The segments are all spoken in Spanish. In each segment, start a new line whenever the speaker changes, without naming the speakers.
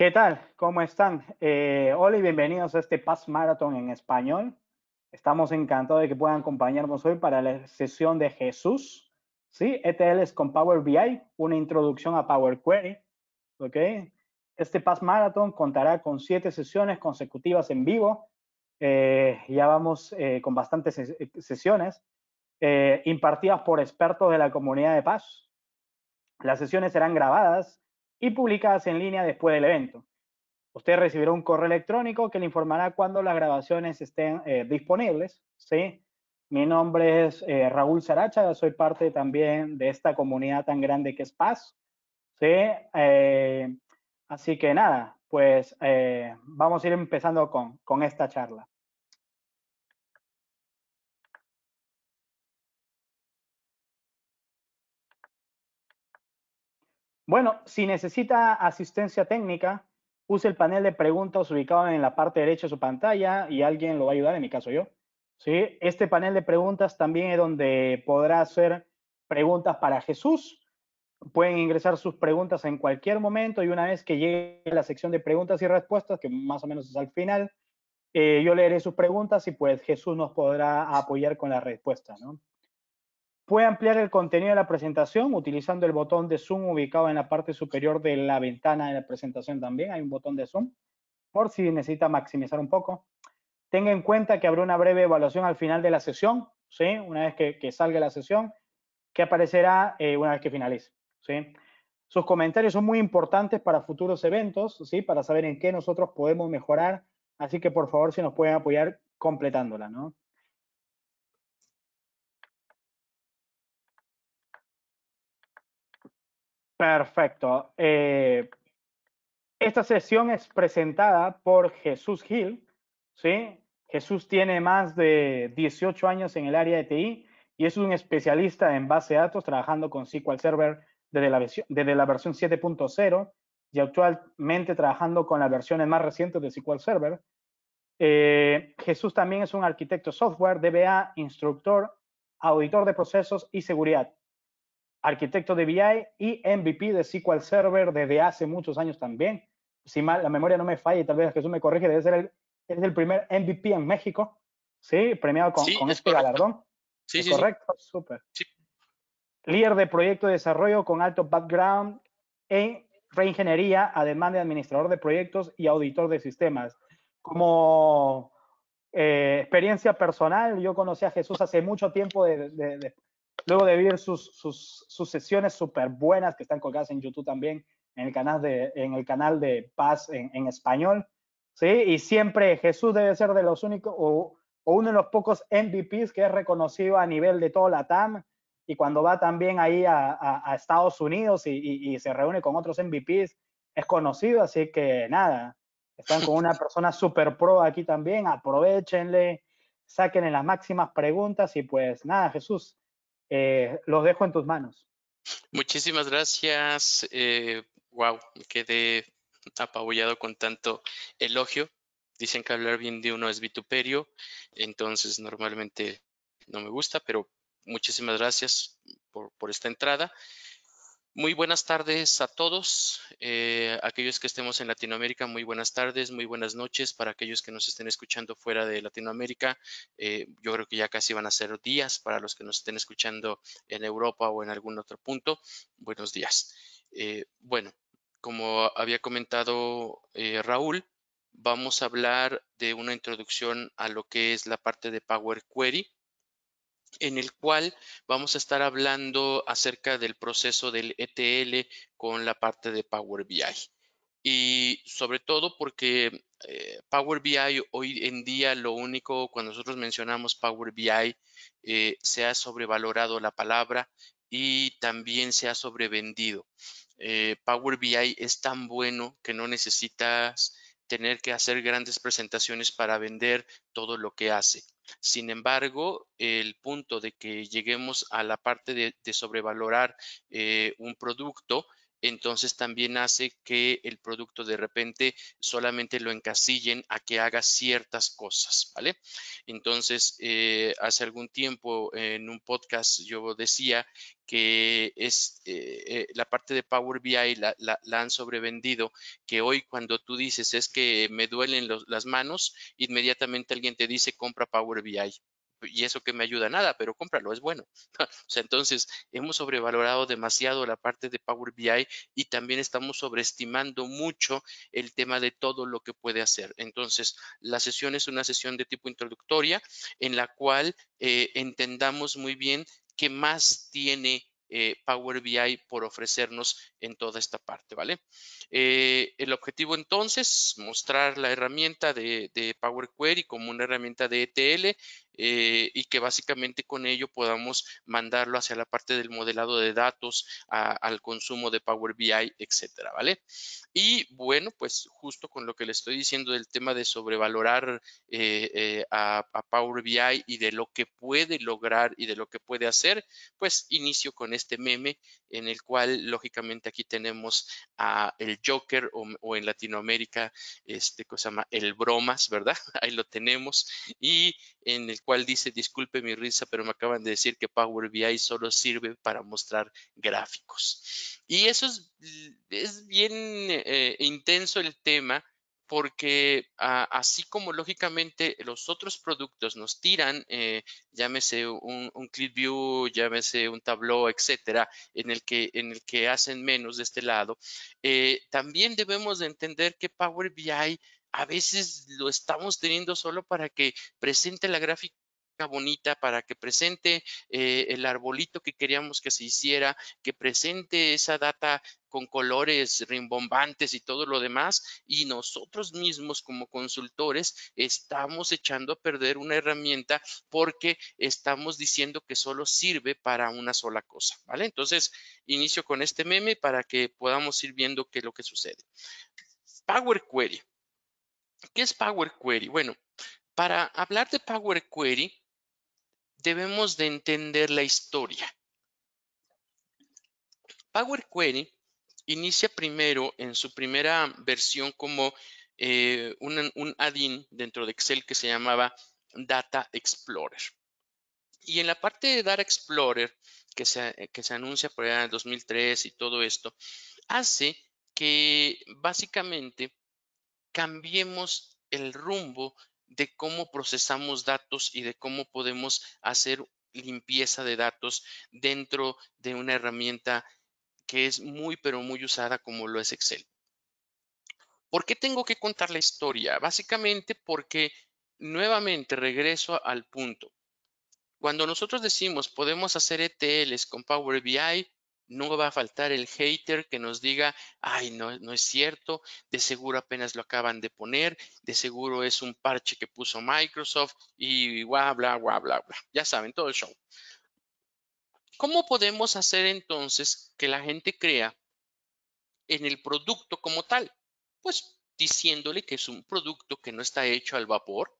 ¿Qué tal? ¿Cómo están? Eh, hola y bienvenidos a este Pass Marathon en español. Estamos encantados de que puedan acompañarnos hoy para la sesión de Jesús. ¿sí? Este es con Power BI, una introducción a Power Query. ¿ok? Este Pass Marathon contará con siete sesiones consecutivas en vivo. Eh, ya vamos eh, con bastantes sesiones impartidas por expertos de la comunidad de Paz. Las sesiones serán grabadas y publicadas en línea después del evento. Usted recibirá un correo electrónico que le informará cuando las grabaciones estén eh, disponibles. ¿sí? Mi nombre es eh, Raúl Saracha, soy parte también de esta comunidad tan grande que es Paz. ¿sí? Eh, así que nada, pues vamos a ir empezando con esta charla. Bueno, si necesita asistencia técnica, use el panel de preguntas ubicado en la parte derecha de su pantalla y alguien lo va a ayudar, en mi caso yo. ¿sí? Este panel de preguntas también es donde podrá hacer preguntas para Jesús. Pueden ingresar sus preguntas en cualquier momento y una vez que llegue la sección de preguntas y respuestas, que más o menos es al final, eh, yo leeré sus preguntas y pues Jesús nos podrá apoyar con la respuesta. ¿no? Puede ampliar el contenido de la presentación utilizando el botón de Zoom ubicado en la parte superior de la ventana de la presentación también. Hay un botón de Zoom por si necesita maximizar un poco. Tenga en cuenta que habrá una breve evaluación al final de la sesión, ¿sí? una vez que, salga la sesión, que aparecerá eh, una vez que finalice. ¿sí? Sus comentarios son muy importantes para futuros eventos, ¿sí? para saber en qué nosotros podemos mejorar. Así que por favor, si nos pueden apoyar completándola. ¿no? Perfecto. Eh, esta sesión es presentada por Jesús Gil. ¿sí? Jesús tiene más de 18 años en el área de TI y es un especialista en base de datos trabajando con SQL Server desde la, versión 7.0 y actualmente trabajando con las versiones más recientes de SQL Server. Eh, Jesús también es un arquitecto software, DBA, instructor, auditor de procesos y seguridad arquitecto de BI y MVP de SQL Server desde hace muchos años también. Si mal la memoria no me falla, y tal vez Jesús me corrige, debe ser el, es el primer MVP en México, ¿sí? Premiado con, este galardón. Sí, sí, correcto, súper. Sí. Líder de proyecto de desarrollo con alto background en reingeniería, además de administrador de proyectos y auditor de sistemas. Como eh, experiencia personal, yo conocí a Jesús hace mucho tiempo de, de, Luego de ver sus, sus, sus sesiones súper buenas que están colgadas en YouTube también, en el canal de, en el canal de Paz en, español. ¿sí? Y siempre Jesús debe ser de los únicos o, o, uno de los pocos MVPs que es reconocido a nivel de toda la TAM. Y cuando va también ahí a, a, Estados Unidos y, y, se reúne con otros MVPs, es conocido. Así que nada, están con una persona súper pro aquí también. Aprovechenle, saquen las máximas preguntas y pues nada, Jesús, eh, los dejo en tus manos.
Muchísimas gracias. Eh, wow, quedé apabullado con tanto elogio. Dicen que hablar bien de uno es vituperio, entonces normalmente no me gusta, pero muchísimas gracias por esta entrada. Muy buenas tardes a todos, eh, aquellos que estemos en Latinoamérica, muy buenas tardes, muy buenas noches para aquellos que nos estén escuchando fuera de Latinoamérica. Eh, yo creo que ya casi van a ser días para los que nos estén escuchando en Europa o en algún otro punto. Buenos días. Eh, bueno, como había comentado Raúl, vamos a hablar de una introducción a lo que es la parte de Power Query en el cual vamos a estar hablando acerca del proceso del ETL con la parte de Power BI. Y sobre todo porque eh, Power BI hoy en día lo único, cuando nosotros mencionamos Power BI, eh, se ha sobrevalorado la palabra y también se ha sobrevendido. Eh, Power BI es tan bueno que no necesitas tener que hacer grandes presentaciones para vender todo lo que hace. Sin embargo, el punto de que lleguemos a la parte de, sobrevalorar eh, un producto entonces también hace que el producto de repente solamente lo encasillen a que haga ciertas cosas, ¿vale? Entonces, eh, hace algún tiempo en un podcast yo decía que es eh, eh, la parte de Power BI la, han sobrevendido, que hoy cuando tú dices es que me duelen las manos, inmediatamente alguien te dice compra Power BI y eso que me ayuda nada, pero cómpralo, es bueno. o sea, entonces hemos sobrevalorado demasiado la parte de Power BI y también estamos sobreestimando mucho el tema de todo lo que puede hacer. Entonces, la sesión es una sesión de tipo introductoria en la cual eh, entendamos muy bien qué más tiene eh, Power BI por ofrecernos en toda esta parte, ¿vale? Eh, el objetivo entonces, mostrar la herramienta de, Power Query como una herramienta de ETL eh, y que básicamente con ello podamos mandarlo hacia la parte del modelado de datos, al consumo de Power BI, etcétera, ¿vale? Y bueno, pues justo con lo que le estoy diciendo del tema de sobrevalorar eh, eh, a, Power BI y de lo que puede lograr y de lo que puede hacer, pues inicio con este meme en el cual lógicamente aquí tenemos a el Joker o, en Latinoamérica este que se llama el bromas, ¿verdad? Ahí lo tenemos y en el cual dice, disculpe mi risa, pero me acaban de decir que Power BI solo sirve para mostrar gráficos. Y eso es, es bien eh, intenso el tema porque así como lógicamente los otros productos nos tiran, eh, llámese un, un view, llámese un Tableau, etcétera, en el que, en el que hacen menos de este lado, eh, también debemos de entender que Power BI a veces lo estamos teniendo solo para que presente la gráfica bonita para que presente eh, el arbolito que queríamos que se hiciera, que presente esa data con colores rimbombantes y todo lo demás, y nosotros mismos como consultores estamos echando a perder una herramienta porque estamos diciendo que solo sirve para una sola cosa, ¿vale? Entonces, inicio con este meme para que podamos ir viendo qué es lo que sucede. Power Query. ¿Qué es Power Query? Bueno, para hablar de Power Query, debemos de entender la historia. Power Query inicia primero en su primera versión como eh, un, add-in dentro de Excel que se llamaba Data Explorer. Y en la parte de Data Explorer, que se, eh, que se anuncia por allá en 2003 y todo esto, hace que básicamente cambiemos el rumbo de cómo procesamos datos y de cómo podemos hacer limpieza de datos dentro de una herramienta que es muy, pero muy usada como lo es Excel. ¿Por qué tengo que contar la historia? Básicamente porque nuevamente regreso al punto. Cuando nosotros decimos podemos hacer ETLs con Power BI, no va a faltar el hater que nos diga, ay, no, no es cierto, de seguro apenas lo acaban de poner, de seguro es un parche que puso Microsoft y bla, bla, bla, bla, bla. Ya saben, todo el show. ¿Cómo podemos hacer entonces que la gente crea en el producto como tal? Pues diciéndole que es un producto que no está hecho al vapor,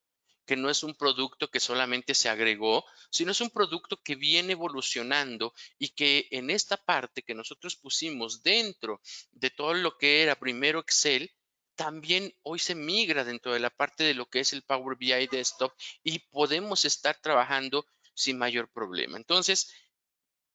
que no es un producto que solamente se agregó, sino es un producto que viene evolucionando y que en esta parte que nosotros pusimos dentro de todo lo que era primero Excel, también hoy se migra dentro de la parte de lo que es el Power BI Desktop y podemos estar trabajando sin mayor problema. Entonces,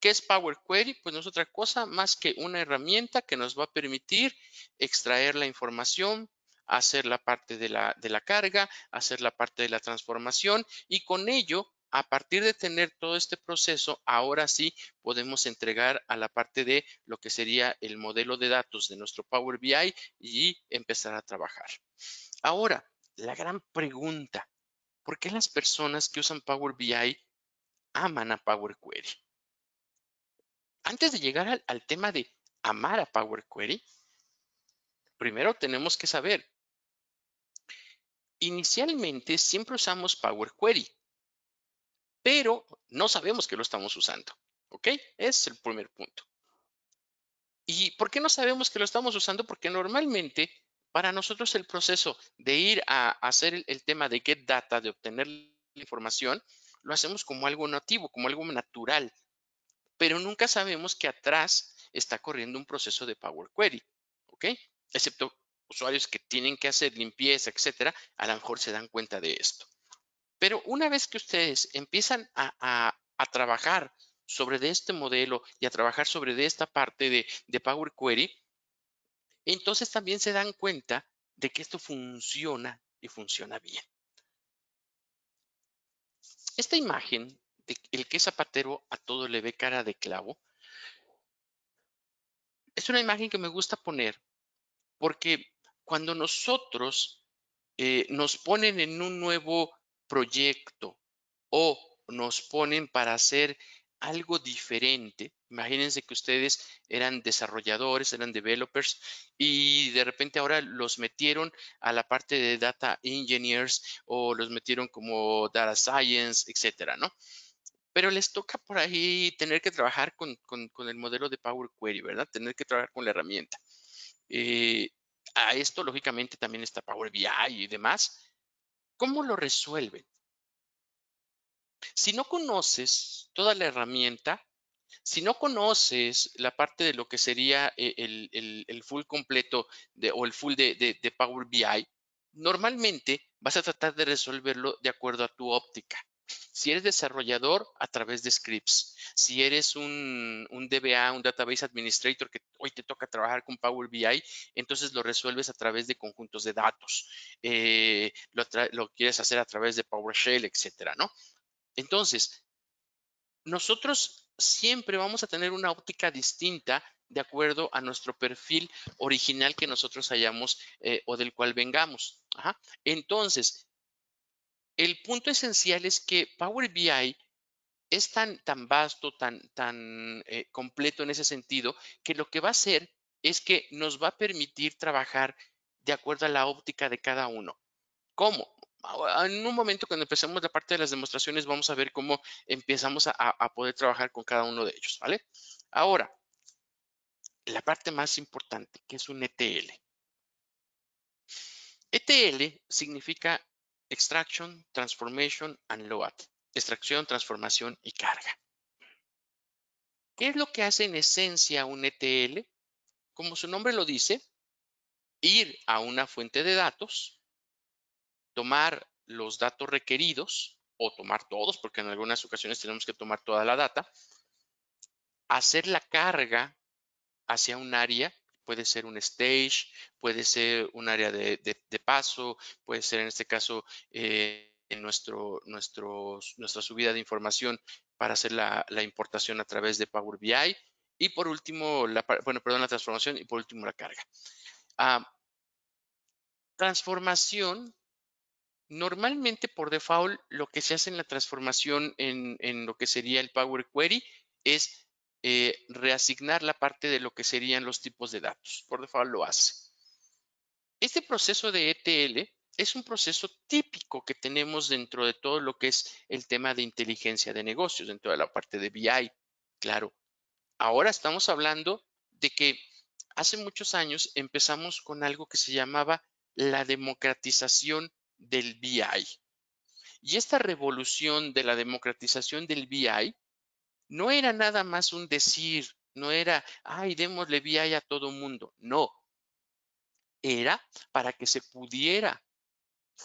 ¿Qué es Power Query? Pues no es otra cosa más que una herramienta que nos va a permitir extraer la información, hacer la parte de la, carga, hacer la parte de la transformación y con ello a partir de tener todo este proceso, ahora sí podemos entregar a la parte de lo que sería el modelo de datos de nuestro Power BI y empezar a trabajar. Ahora, la gran pregunta, ¿por qué las personas que usan Power BI aman a Power Query? Antes de llegar al, al tema de amar a Power Query, primero tenemos que saber Inicialmente siempre usamos Power Query, pero no sabemos que lo estamos usando. ¿Ok? Es el primer punto. ¿Y por qué no sabemos que lo estamos usando? Porque normalmente para nosotros el proceso de ir a hacer el, tema de get data, de obtener la información, lo hacemos como algo nativo, como algo natural, pero nunca sabemos que atrás está corriendo un proceso de Power Query, ¿ok? Excepto usuarios que tienen que hacer limpieza, etcétera, a lo mejor se dan cuenta de esto. Pero una vez que ustedes empiezan a, trabajar sobre de este modelo y a trabajar sobre de esta parte de, Power Query, entonces también se dan cuenta de que esto funciona y funciona bien. Esta imagen de el que es zapatero a todo le ve cara de clavo es una imagen que me gusta poner porque cuando nosotros eh, nos ponen en un nuevo proyecto o nos ponen para hacer algo diferente. Imagínense que ustedes eran desarrolladores, eran developers y de repente ahora los metieron a la parte de data engineers o los metieron como data science, etcétera, ¿no? Pero les toca por ahí tener que trabajar con, el modelo de Power Query, ¿verdad? Tener que trabajar con la herramienta. Eh, a esto, lógicamente, también está Power BI y demás. ¿Cómo lo resuelven? Si no conoces toda la herramienta, si no conoces la parte de lo que sería eh, el, full completo o el full de Power BI, normalmente vas a tratar de resolverlo de acuerdo a tu óptica. Si eres desarrollador, a través de scripts. Si eres un, DBA, un Database Administrator, que hoy te toca trabajar con Power BI, entonces lo resuelves a través de conjuntos de datos. Eh, lo, quieres hacer a través de PowerShell, etcétera, ¿no? Entonces, nosotros siempre vamos a tener una óptica distinta de acuerdo a nuestro perfil original que nosotros hayamos eh, o del cual vengamos. Entonces, el punto esencial es que Power BI es tan, tan vasto, tan, tan eh, completo en ese sentido, que lo que va a hacer es que nos va a permitir trabajar de acuerdo a la óptica de cada uno. ¿Cómo? En un momento cuando empecemos la parte de las demostraciones vamos a ver cómo empezamos a, poder trabajar con cada uno de ellos, ¿vale? Ahora, la parte más importante, que es un ETL. ETL significa Extraction, Transformation and Load. Extracción, transformación y carga. ¿Qué es lo que hace en esencia un ETL? Como su nombre lo dice, ir a una fuente de datos, tomar los datos requeridos o tomar todos, porque en algunas ocasiones tenemos que tomar toda la data, hacer la carga hacia un área puede ser un stage, puede ser un área de, paso, puede ser en este caso eh, en nuestro, nuestra subida de información para hacer la, importación a través de Power BI y por último, la, bueno, perdón, la transformación y por último la carga. Ah, transformación, normalmente por default lo que se hace en la transformación en, en lo que sería el Power Query es eh, reasignar la parte de lo que serían los tipos de datos. Por default lo hace. Este proceso de ETL es un proceso típico que tenemos dentro de todo lo que es el tema de inteligencia de negocios, dentro de la parte de BI. Claro, ahora estamos hablando de que hace muchos años empezamos con algo que se llamaba la democratización del BI. Y esta revolución de la democratización del BI no era nada más un decir, no era, ay, démosle BI a todo mundo. No, era para que se pudiera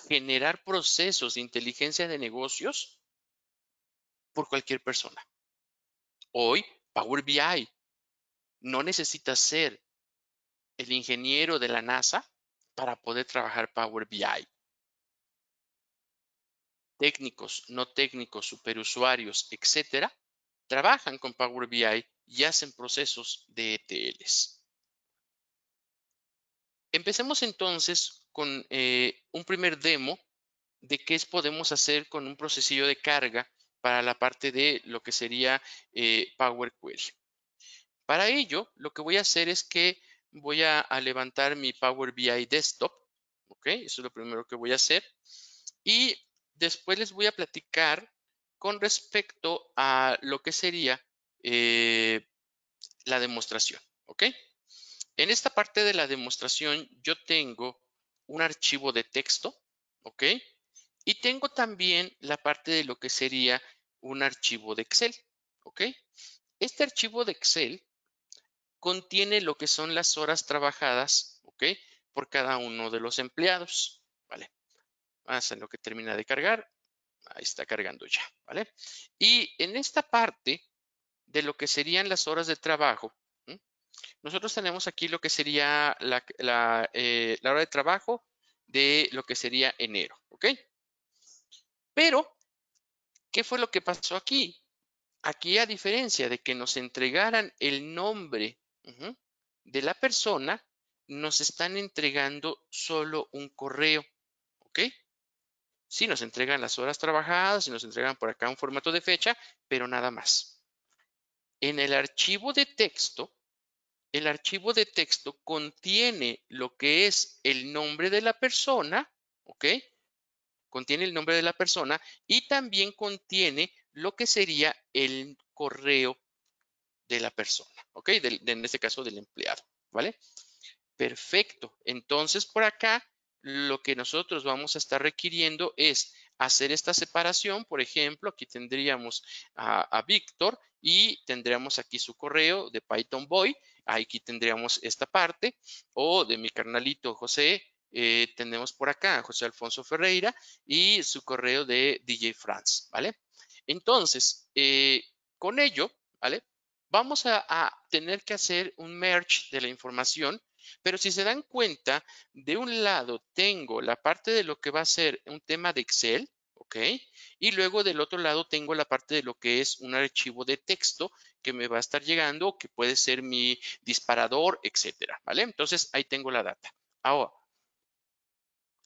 generar procesos de inteligencia de negocios por cualquier persona. Hoy, Power BI no necesita ser el ingeniero de la NASA para poder trabajar Power BI. Técnicos, no técnicos, superusuarios, etcétera, trabajan con Power BI y hacen procesos de ETLs. Empecemos entonces con eh, un primer demo de qué podemos hacer con un procesillo de carga para la parte de lo que sería eh, Power Query. Para ello, lo que voy a hacer es que voy a, levantar mi Power BI Desktop. ¿Ok? Eso es lo primero que voy a hacer. Y después les voy a platicar con respecto a lo que sería eh, la demostración, En esta parte de la demostración yo tengo un archivo de texto, Y tengo también la parte de lo que sería un archivo de Excel, ¿ok? Este archivo de Excel contiene lo que son las horas trabajadas, Por cada uno de los empleados, ¿vale? en lo que termina de cargar, Ahí está cargando ya, ¿vale? Y en esta parte de lo que serían las horas de trabajo, nosotros tenemos aquí lo que sería eh, la, hora de trabajo de lo que sería enero, ¿ok? Pero, ¿qué fue lo que pasó aquí? Aquí, a diferencia de que nos entregaran el nombre de la persona, nos están entregando solo un correo, ¿ok? Sí, nos entregan las horas trabajadas y nos entregan por acá un formato de fecha, pero nada más. En el archivo de texto, el archivo de texto contiene lo que es el nombre de la persona, ¿ok? Contiene el nombre de la persona y también contiene lo que sería el correo de la persona, ¿ok? en este caso del empleado, ¿vale? Perfecto. Entonces, por acá lo que nosotros vamos a estar requiriendo es hacer esta separación. Por ejemplo, aquí tendríamos a, Víctor y tendríamos aquí su correo de Python Boy. Aquí tendríamos esta parte o de mi carnalito José. Eh, tenemos por acá José Alfonso Ferreira y su correo de DJ France, ¿vale? Entonces, eh, con ello, ¿vale? Vamos a tener que hacer un merge de la información pero si se dan cuenta, de un lado tengo la parte de lo que va a ser un tema de Excel, ¿ok? Y luego del otro lado tengo la parte de lo que es un archivo de texto que me va a estar llegando, que puede ser mi disparador, etcétera, ¿vale? Entonces ahí tengo la data. Ahora,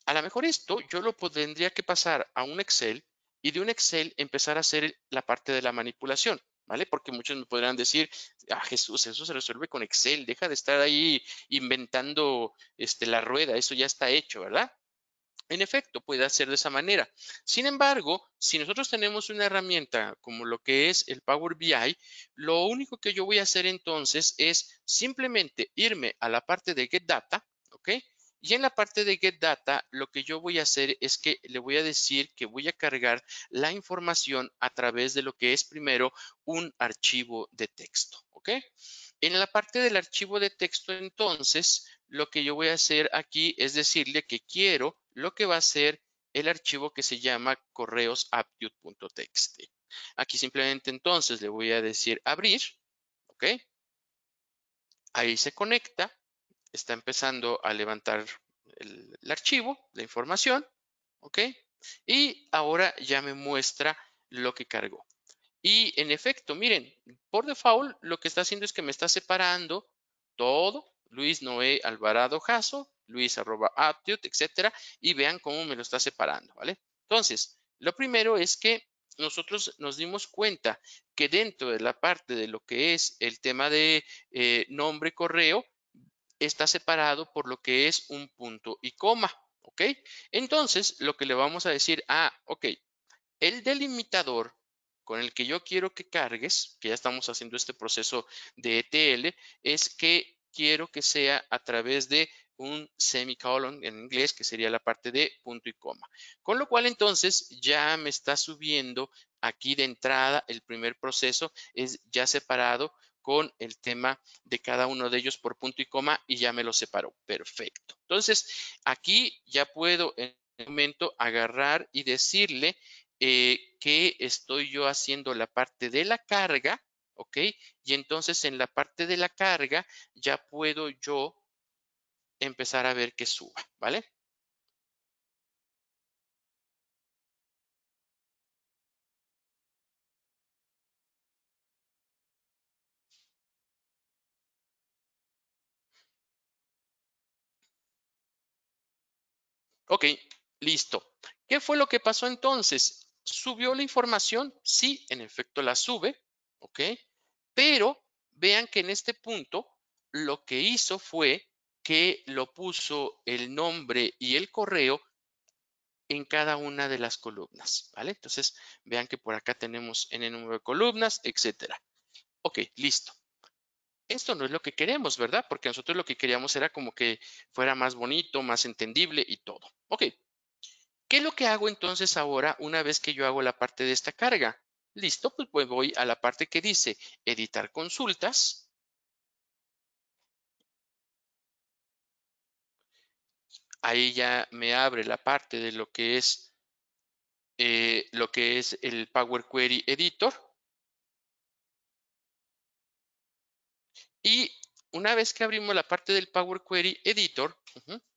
a lo mejor esto yo lo tendría que pasar a un Excel y de un Excel empezar a hacer la parte de la manipulación. ¿vale? Porque muchos me podrán decir, ah, Jesús, eso se resuelve con Excel, deja de estar ahí inventando este, la rueda, eso ya está hecho, ¿verdad? En efecto, puede hacer de esa manera. Sin embargo, si nosotros tenemos una herramienta como lo que es el Power BI, lo único que yo voy a hacer entonces es simplemente irme a la parte de Get Data, ¿ok? Y en la parte de Get Data, lo que yo voy a hacer es que le voy a decir que voy a cargar la información a través de lo que es primero un archivo de texto, ¿ok? En la parte del archivo de texto, entonces, lo que yo voy a hacer aquí es decirle que quiero lo que va a ser el archivo que se llama correosaptitude.txt. Aquí simplemente entonces le voy a decir abrir, ¿ok? Ahí se conecta está empezando a levantar el, archivo, la información, ¿ok? Y ahora ya me muestra lo que cargó. Y en efecto, miren, por default lo que está haciendo es que me está separando todo, Luis Noé Alvarado Jasso, Luis arroba etcétera, y vean cómo me lo está separando, ¿vale? Entonces, lo primero es que nosotros nos dimos cuenta que dentro de la parte de lo que es el tema de eh, nombre correo, está separado por lo que es un punto y coma, ¿ok? Entonces, lo que le vamos a decir, ah, ok, el delimitador con el que yo quiero que cargues, que ya estamos haciendo este proceso de ETL, es que quiero que sea a través de un semicolon en inglés, que sería la parte de punto y coma. Con lo cual entonces ya me está subiendo aquí de entrada el primer proceso, es ya separado con el tema de cada uno de ellos por punto y coma y ya me lo separó. Perfecto. Entonces, aquí ya puedo en el este momento agarrar y decirle eh, que estoy yo haciendo la parte de la carga, ¿ok? Y entonces en la parte de la carga ya puedo yo empezar a ver que suba, ¿vale? Ok, listo. ¿Qué fue lo que pasó entonces? ¿Subió la información? Sí, en efecto la sube, ¿ok? Pero vean que en este punto lo que hizo fue que lo puso el nombre y el correo en cada una de las columnas, ¿vale? Entonces, vean que por acá tenemos en el número de columnas, etcétera. Ok, listo esto no es lo que queremos, ¿verdad? Porque nosotros lo que queríamos era como que fuera más bonito, más entendible y todo. Ok, ¿qué es lo que hago entonces ahora una vez que yo hago la parte de esta carga? Listo, pues, pues voy a la parte que dice editar consultas. Ahí ya me abre la parte de lo que es, eh, lo que es el Power Query Editor. Y una vez que abrimos la parte del Power Query Editor,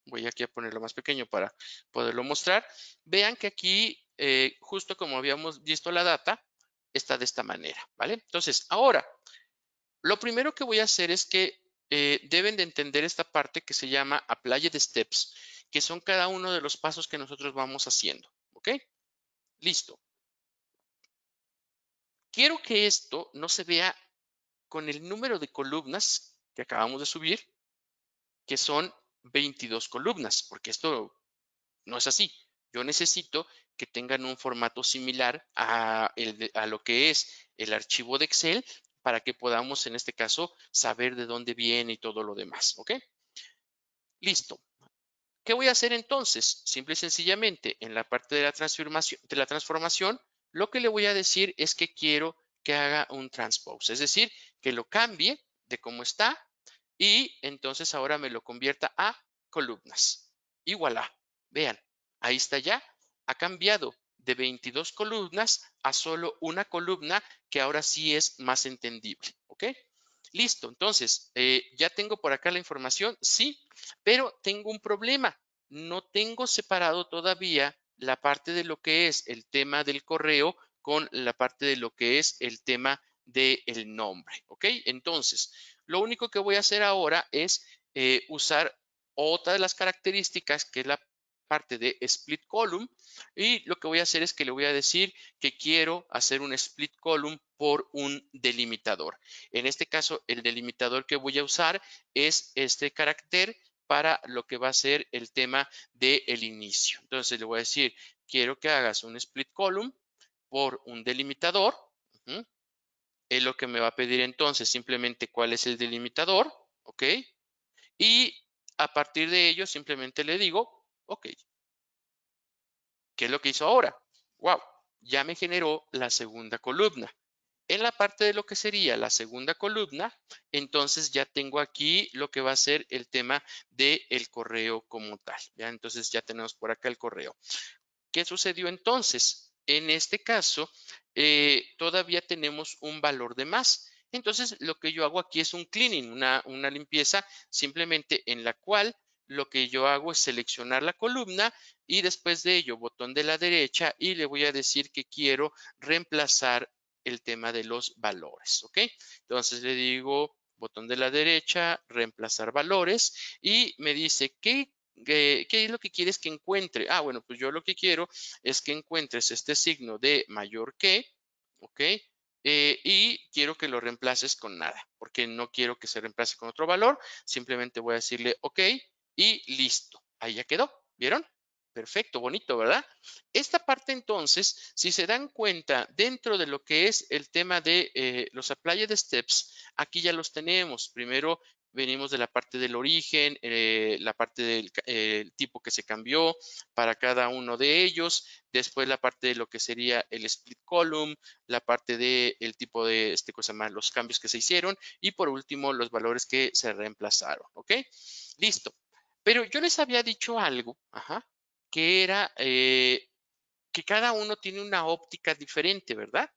voy aquí a ponerlo más pequeño para poderlo mostrar, vean que aquí, eh, justo como habíamos visto la data, está de esta manera, ¿vale? Entonces, ahora, lo primero que voy a hacer es que eh, deben de entender esta parte que se llama Applied Steps, que son cada uno de los pasos que nosotros vamos haciendo, ¿ok? Listo. Quiero que esto no se vea con el número de columnas que acabamos de subir, que son 22 columnas, porque esto no es así. Yo necesito que tengan un formato similar a, lo que es el archivo de Excel para que podamos, en este caso, saber de dónde viene y todo lo demás. ¿Ok? Listo. ¿Qué voy a hacer entonces? Simple y sencillamente, en la parte de la transformación, de la transformación lo que le voy a decir es que quiero que haga un transpose, es decir, que lo cambie de cómo está y entonces ahora me lo convierta a columnas. Y voilà, vean, ahí está ya, ha cambiado de 22 columnas a solo una columna que ahora sí es más entendible, ¿ok? Listo, entonces, eh, ya tengo por acá la información, sí, pero tengo un problema. No tengo separado todavía la parte de lo que es el tema del correo con la parte de lo que es el tema del nombre, ¿ok? Entonces, lo único que voy a hacer ahora es eh, usar otra de las características que es la parte de split column y lo que voy a hacer es que le voy a decir que quiero hacer un split column por un delimitador. En este caso, el delimitador que voy a usar es este carácter para lo que va a ser el tema del inicio. Entonces le voy a decir, quiero que hagas un split column por un delimitador. Es lo que me va a pedir entonces simplemente cuál es el delimitador, ¿ok? Y a partir de ello simplemente le digo, ok. ¿Qué es lo que hizo ahora? Wow, ya me generó la segunda columna. En la parte de lo que sería la segunda columna, entonces ya tengo aquí lo que va a ser el tema del el correo como tal. ¿ya? Entonces ya tenemos por acá el correo. ¿Qué sucedió entonces? en este caso, eh, todavía tenemos un valor de más. Entonces, lo que yo hago aquí es un cleaning, una, limpieza simplemente en la cual lo que yo hago es seleccionar la columna y después de ello botón de la derecha y le voy a decir que quiero reemplazar el tema de los valores, ¿ok? Entonces le digo botón de la derecha, reemplazar valores y me dice que. ¿Qué, es lo que quieres que encuentre? Ah, bueno, pues yo lo que quiero es que encuentres este signo de mayor que, ¿ok? Eh, y quiero que lo reemplaces con nada, porque no quiero que se reemplace con otro valor. Simplemente voy a decirle OK y listo. Ahí ya quedó. ¿Vieron? Perfecto, bonito, ¿verdad? Esta parte entonces, si se dan cuenta, dentro de lo que es el tema de eh, los apply de steps, aquí ya los tenemos. Primero venimos de la parte del origen, eh, la parte del eh, tipo que se cambió para cada uno de ellos, después la parte de lo que sería el split column, la parte del tipo de, este cosa más, los cambios que se hicieron y por último los valores que se reemplazaron, ¿ok? Listo. Pero yo les había dicho algo, que era eh, que cada uno tiene una óptica diferente, ¿verdad?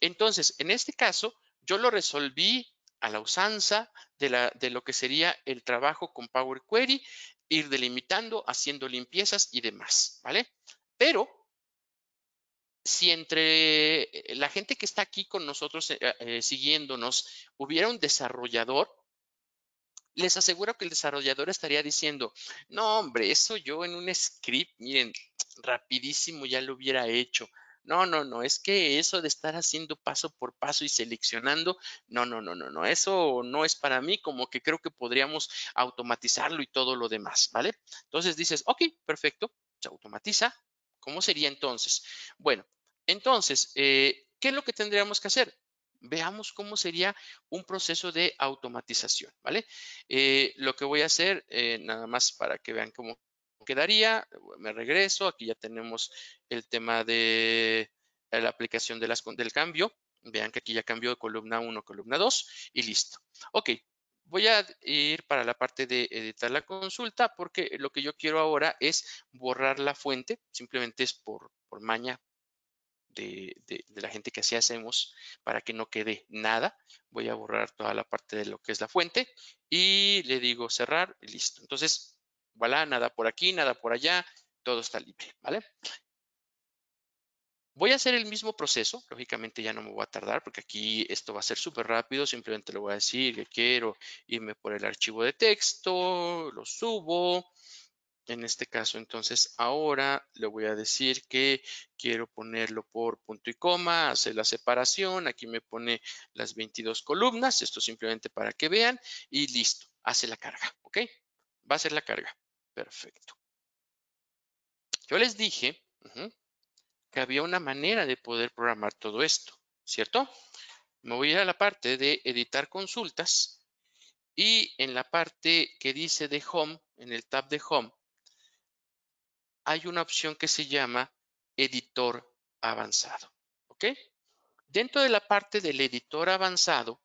Entonces, en este caso, yo lo resolví a la usanza de, lo que sería el trabajo con Power Query, ir delimitando, haciendo limpiezas y demás, ¿vale? Pero si entre eh, la gente que está aquí con nosotros eh, eh, siguiéndonos hubiera un desarrollador, les aseguro que el desarrollador estaría diciendo, no hombre, eso yo en un script, miren, rapidísimo ya lo hubiera hecho. No, no, no, es que eso de estar haciendo paso por paso y seleccionando, no, no, no, no, no, eso no es para mí, como que creo que podríamos automatizarlo y todo lo demás, ¿vale? Entonces dices, ok, perfecto, se automatiza. ¿Cómo sería entonces? Bueno, entonces, eh, ¿qué es lo que tendríamos que hacer? Veamos cómo sería un proceso de automatización, ¿vale? Eh, lo que voy a hacer, eh, nada más para que vean cómo quedaría. Me regreso, aquí ya tenemos el tema de la aplicación del cambio. Vean que aquí ya cambió de columna 1 a columna 2 y listo. Ok, voy a ir para la parte de editar la consulta porque lo que yo quiero ahora es borrar la fuente, simplemente es por, por maña de, de, la gente que así hacemos para que no quede nada. Voy a borrar toda la parte de lo que es la fuente y le digo cerrar, y listo. Entonces, nada por aquí, nada por allá, todo está libre, ¿vale? Voy a hacer el mismo proceso, lógicamente ya no me voy a tardar porque aquí esto va a ser súper rápido, simplemente le voy a decir que quiero irme por el archivo de texto, lo subo, en este caso, entonces, ahora le voy a decir que quiero ponerlo por punto y coma, hace la separación. Aquí me pone las 22 columnas. Esto simplemente para que vean. Y listo, hace la carga, ¿ok? Va a ser la carga. Perfecto. Yo les dije que había una manera de poder programar todo esto, ¿cierto? Me voy a ir a la parte de editar consultas y en la parte que dice de Home, en el tab de Home, hay una opción que se llama editor avanzado, ¿ok? Dentro de la parte del editor avanzado,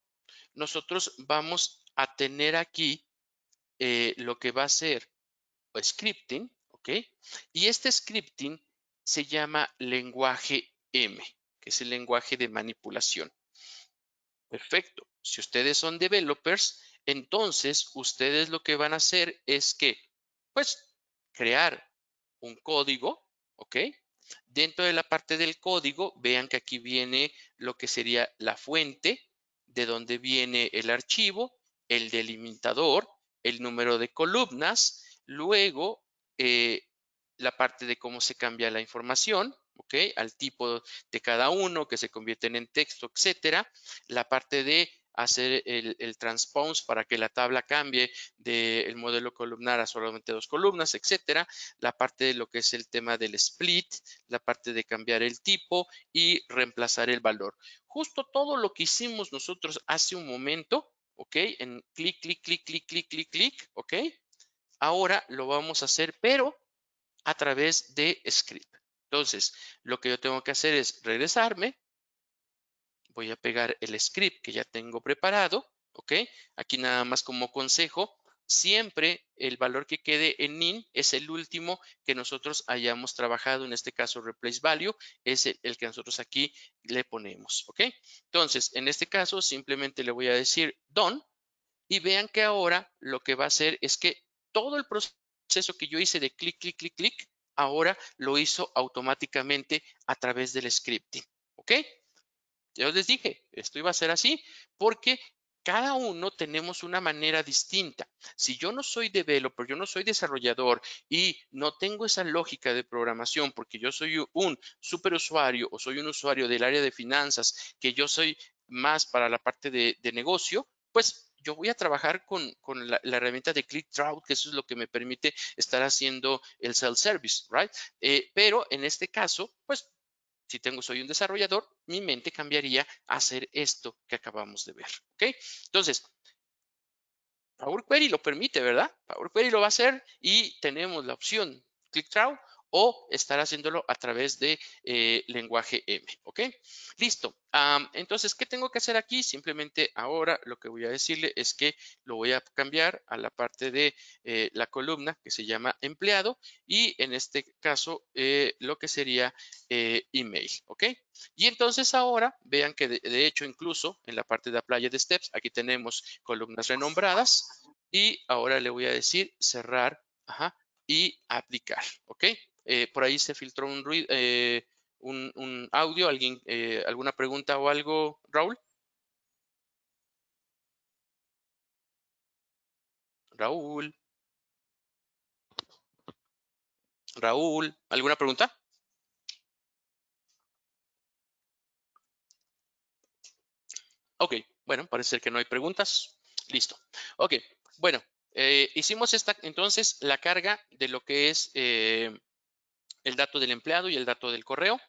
nosotros vamos a tener aquí eh, lo que va a ser scripting, ¿ok? Y este scripting se llama lenguaje M, que es el lenguaje de manipulación. Perfecto. Si ustedes son developers, entonces ustedes lo que van a hacer es que, pues, crear un código, ¿ok? Dentro de la parte del código, vean que aquí viene lo que sería la fuente, de donde viene el archivo, el delimitador, el número de columnas, Luego, eh, la parte de cómo se cambia la información, ¿ok? Al tipo de cada uno que se convierten en texto, etcétera. La parte de hacer el, el transpose para que la tabla cambie del modelo columnar a solamente dos columnas, etcétera. La parte de lo que es el tema del split, la parte de cambiar el tipo y reemplazar el valor. Justo todo lo que hicimos nosotros hace un momento, ¿ok? En clic, clic, clic, clic, clic, clic, clic, ¿ok? Ahora lo vamos a hacer, pero a través de script. Entonces, lo que yo tengo que hacer es regresarme. Voy a pegar el script que ya tengo preparado. ¿Ok? Aquí nada más como consejo, siempre el valor que quede en in es el último que nosotros hayamos trabajado, en este caso replace value, es el, el, que nosotros aquí le ponemos, ¿ok? Entonces, en este caso simplemente le voy a decir done y vean que ahora lo que va a hacer es que todo el proceso que yo hice de clic, clic, clic, clic, ahora lo hizo automáticamente a través del scripting. ¿Ok? Yo les dije, esto iba a ser así porque cada uno tenemos una manera distinta. Si yo no soy developer, yo no soy desarrollador y no tengo esa lógica de programación porque yo soy un superusuario o soy un usuario del área de finanzas, que yo soy más para la parte de, de negocio, pues yo voy a trabajar con, la, herramienta de ClickTrout, que eso es lo que me permite estar haciendo el self-service, ¿right? Eh, pero en este caso, pues, si tengo, soy un desarrollador, mi mente cambiaría a hacer esto que acabamos de ver, ¿ok? Entonces, Power Query lo permite, ¿verdad? Power Query lo va a hacer y tenemos la opción Trout o estar haciéndolo a través de eh, lenguaje M. ¿Ok? Listo. entonces, ¿qué tengo que hacer aquí? Simplemente ahora lo que voy a decirle es que lo voy a cambiar a la parte de eh, la columna que se llama empleado y en este caso eh, lo que sería email. ¿Ok? Y entonces ahora vean que de, hecho incluso en la parte de la playa de steps aquí tenemos columnas renombradas y ahora le voy a decir cerrar y aplicar. ¿Ok? Eh, por ahí se filtró un, ruido, eh, un, audio, alguien, eh, alguna pregunta o algo, Raúl. Raúl. Raúl, ¿alguna pregunta? Ok, bueno, parece que no hay preguntas. Listo. Ok, bueno, hicimos esta entonces la carga de lo que es el dato del empleado y el dato del correo.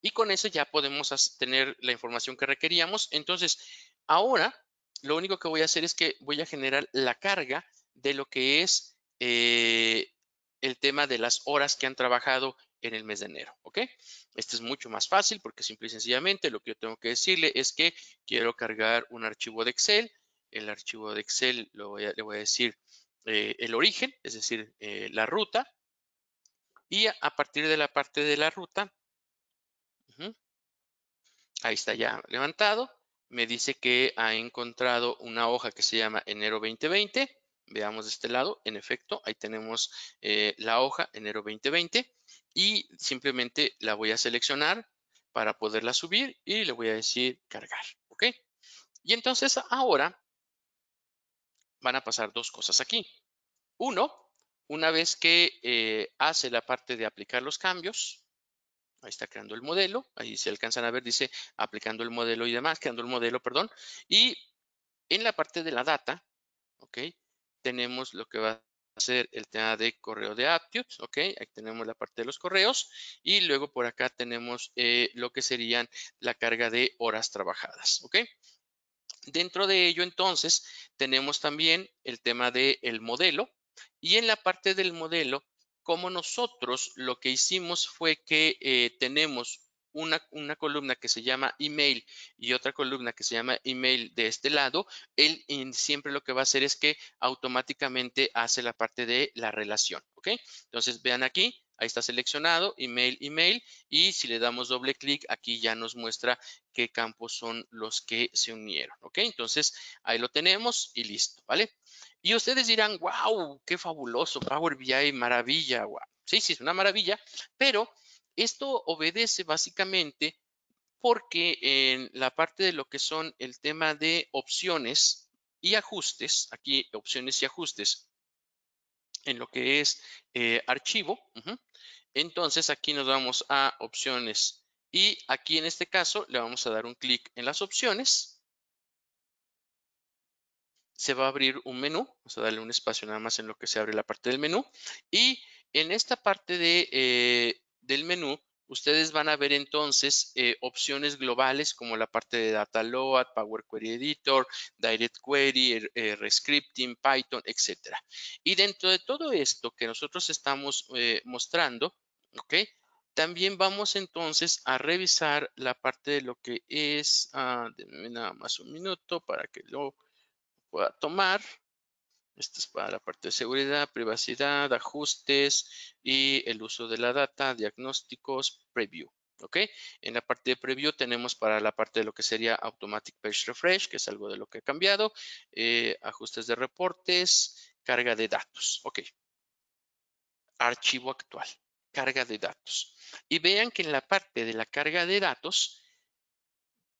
Y con eso ya podemos tener la información que requeríamos. Entonces, ahora lo único que voy a hacer es que voy a generar la carga de lo que es eh, el tema de las horas que han trabajado en el mes de enero, ¿ok? Este es mucho más fácil porque simple y sencillamente lo que yo tengo que decirle es que quiero cargar un archivo de Excel. El archivo de Excel lo voy a, le voy a decir eh, el origen, es decir, eh, la ruta, y a partir de la parte de la ruta, ahí está ya levantado, me dice que ha encontrado una hoja que se llama enero 2020. Veamos de este lado, en efecto, ahí tenemos eh, la hoja enero 2020 y simplemente la voy a seleccionar para poderla subir y le voy a decir cargar, ¿ok? Y entonces ahora van a pasar dos cosas aquí. Uno, una vez que eh, hace la parte de aplicar los cambios, ahí está creando el modelo, ahí se alcanzan a ver, dice aplicando el modelo y demás, creando el modelo, perdón, y en la parte de la data, ok, tenemos lo que va a ser el tema de correo de aptitude, ok, aquí tenemos la parte de los correos y luego por acá tenemos eh, lo que serían la carga de horas trabajadas, ok. Dentro de ello entonces tenemos también el tema del el modelo, y en la parte del modelo, como nosotros lo que hicimos fue que eh, tenemos una, una, columna que se llama email y otra columna que se llama email de este lado, él siempre lo que va a hacer es que automáticamente hace la parte de la relación, ¿ok? Entonces, vean aquí, ahí está seleccionado, email, email, y si le damos doble clic, aquí ya nos muestra qué campos son los que se unieron. ¿ok? Entonces, ahí lo tenemos y listo, ¿vale? Y ustedes dirán, wow, qué fabuloso, Power BI, maravilla, wow. Sí, sí, es una maravilla, pero esto obedece básicamente porque en la parte de lo que son el tema de opciones y ajustes, aquí opciones y ajustes, en lo que es eh, archivo, entonces aquí nos vamos a opciones y aquí en este caso le vamos a dar un clic en las opciones se va a abrir un menú, vamos a darle un espacio nada más en lo que se abre la parte del menú y en esta parte de, eh, del menú ustedes van a ver entonces eh, opciones globales como la parte de Data Load, Power Query Editor, Direct Query, eh, Rescripting, Python, etc. Y dentro de todo esto que nosotros estamos mostrando, También vamos entonces a revisar la parte de lo que es, ah, nada más un minuto para que lo pueda tomar. Esto es para la parte de seguridad, privacidad, ajustes y el uso de la data, diagnósticos, preview. ¿Ok? En la parte de preview tenemos para la parte de lo que sería Automatic Page Refresh, que es algo de lo que he cambiado, eh, ajustes de reportes, carga de datos. ¿Ok? Archivo actual, carga de datos. Y vean que en la parte de la carga de datos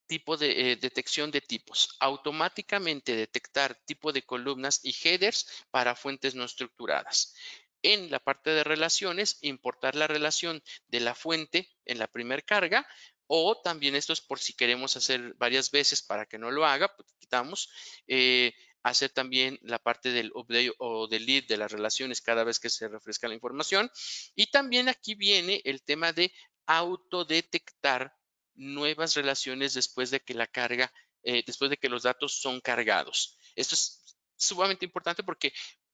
tipo de eh, detección de tipos, automáticamente detectar tipo de columnas y headers para fuentes no estructuradas. En la parte de relaciones, importar la relación de la fuente en la primer carga o también esto es por si queremos hacer varias veces para que no lo haga, pues, quitamos. Eh, hacer también la parte del update o delete de las relaciones cada vez que se refresca la información. Y también aquí viene el tema de autodetectar nuevas relaciones después de que la carga, eh, después de que los datos son cargados. Esto es sumamente importante porque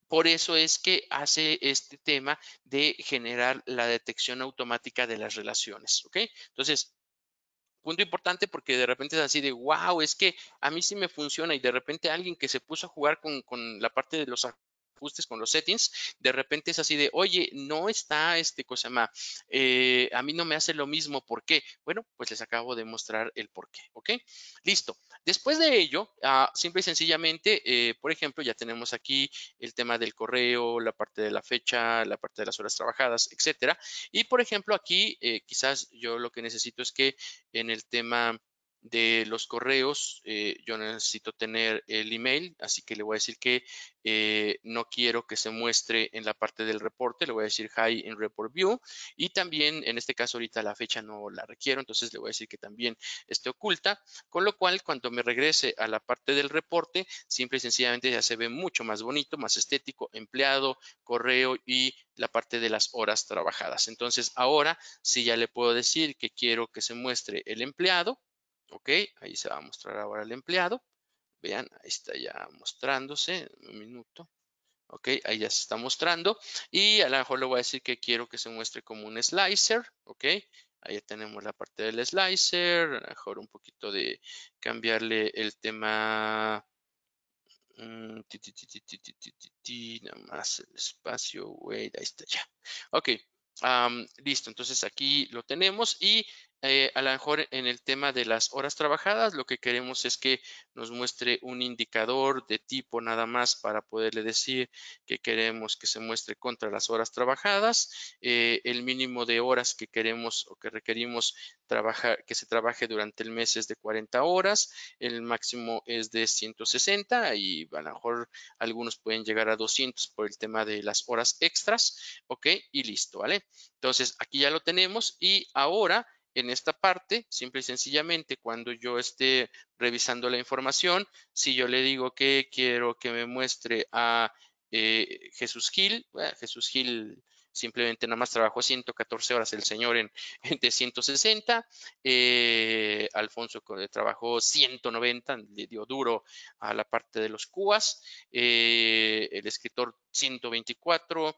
por eso es que hace este tema de generar la detección automática de las relaciones, ¿ok? Entonces, punto importante porque de repente es así de, wow, es que a mí sí me funciona y de repente alguien que se puso a jugar con, con la parte de los ajustes, con los settings, de repente es así de, oye, no está este cosa más, eh, a mí no me hace lo mismo, ¿por qué? Bueno, pues les acabo de mostrar el por qué, ¿ok? Listo. Después de ello, ah, simple y sencillamente, eh, por ejemplo, ya tenemos aquí el tema del correo, la parte de la fecha, la parte de las horas trabajadas, etcétera. Y por ejemplo, aquí eh, quizás yo lo que necesito es que en el tema de los correos, eh, yo necesito tener el email, así que le voy a decir que eh, no quiero que se muestre en la parte del reporte, le voy a decir hi en report view y también en este caso ahorita la fecha no la requiero, entonces le voy a decir que también esté oculta, con lo cual cuando me regrese a la parte del reporte, simple y sencillamente ya se ve mucho más bonito, más estético, empleado, correo y la parte de las horas trabajadas. Entonces ahora sí ya le puedo decir que quiero que se muestre el empleado, Ok, ahí se va a mostrar ahora el empleado. Vean, ahí está ya mostrándose. Un minuto. Ok, ahí ya se está mostrando. Y a lo mejor le voy a decir que quiero que se muestre como un slicer. Ok, ahí tenemos la parte del slicer. A mejor un poquito de cambiarle el tema. Nada más el espacio. Wait, ahí está ya. Ok, listo, entonces aquí lo tenemos y eh, a lo mejor en el tema de las horas trabajadas, lo que queremos es que nos muestre un indicador de tipo nada más para poderle decir que queremos que se muestre contra las horas trabajadas, eh, el mínimo de horas que queremos o que requerimos trabajar, que se trabaje durante el mes es de 40 horas, el máximo es de 160 y a lo mejor algunos pueden llegar a 200 por el tema de las horas extras, ok, y listo, ¿vale? Entonces aquí ya lo tenemos y ahora en esta parte, simple y sencillamente, cuando yo esté revisando la información, si yo le digo que quiero que me muestre a eh, Jesús Gil, Jesús Gil simplemente nada más trabajó 114 horas el señor en, de 160, eh, Alfonso trabajó 190, le dio duro a la parte de los cubas, eh, el escritor 124,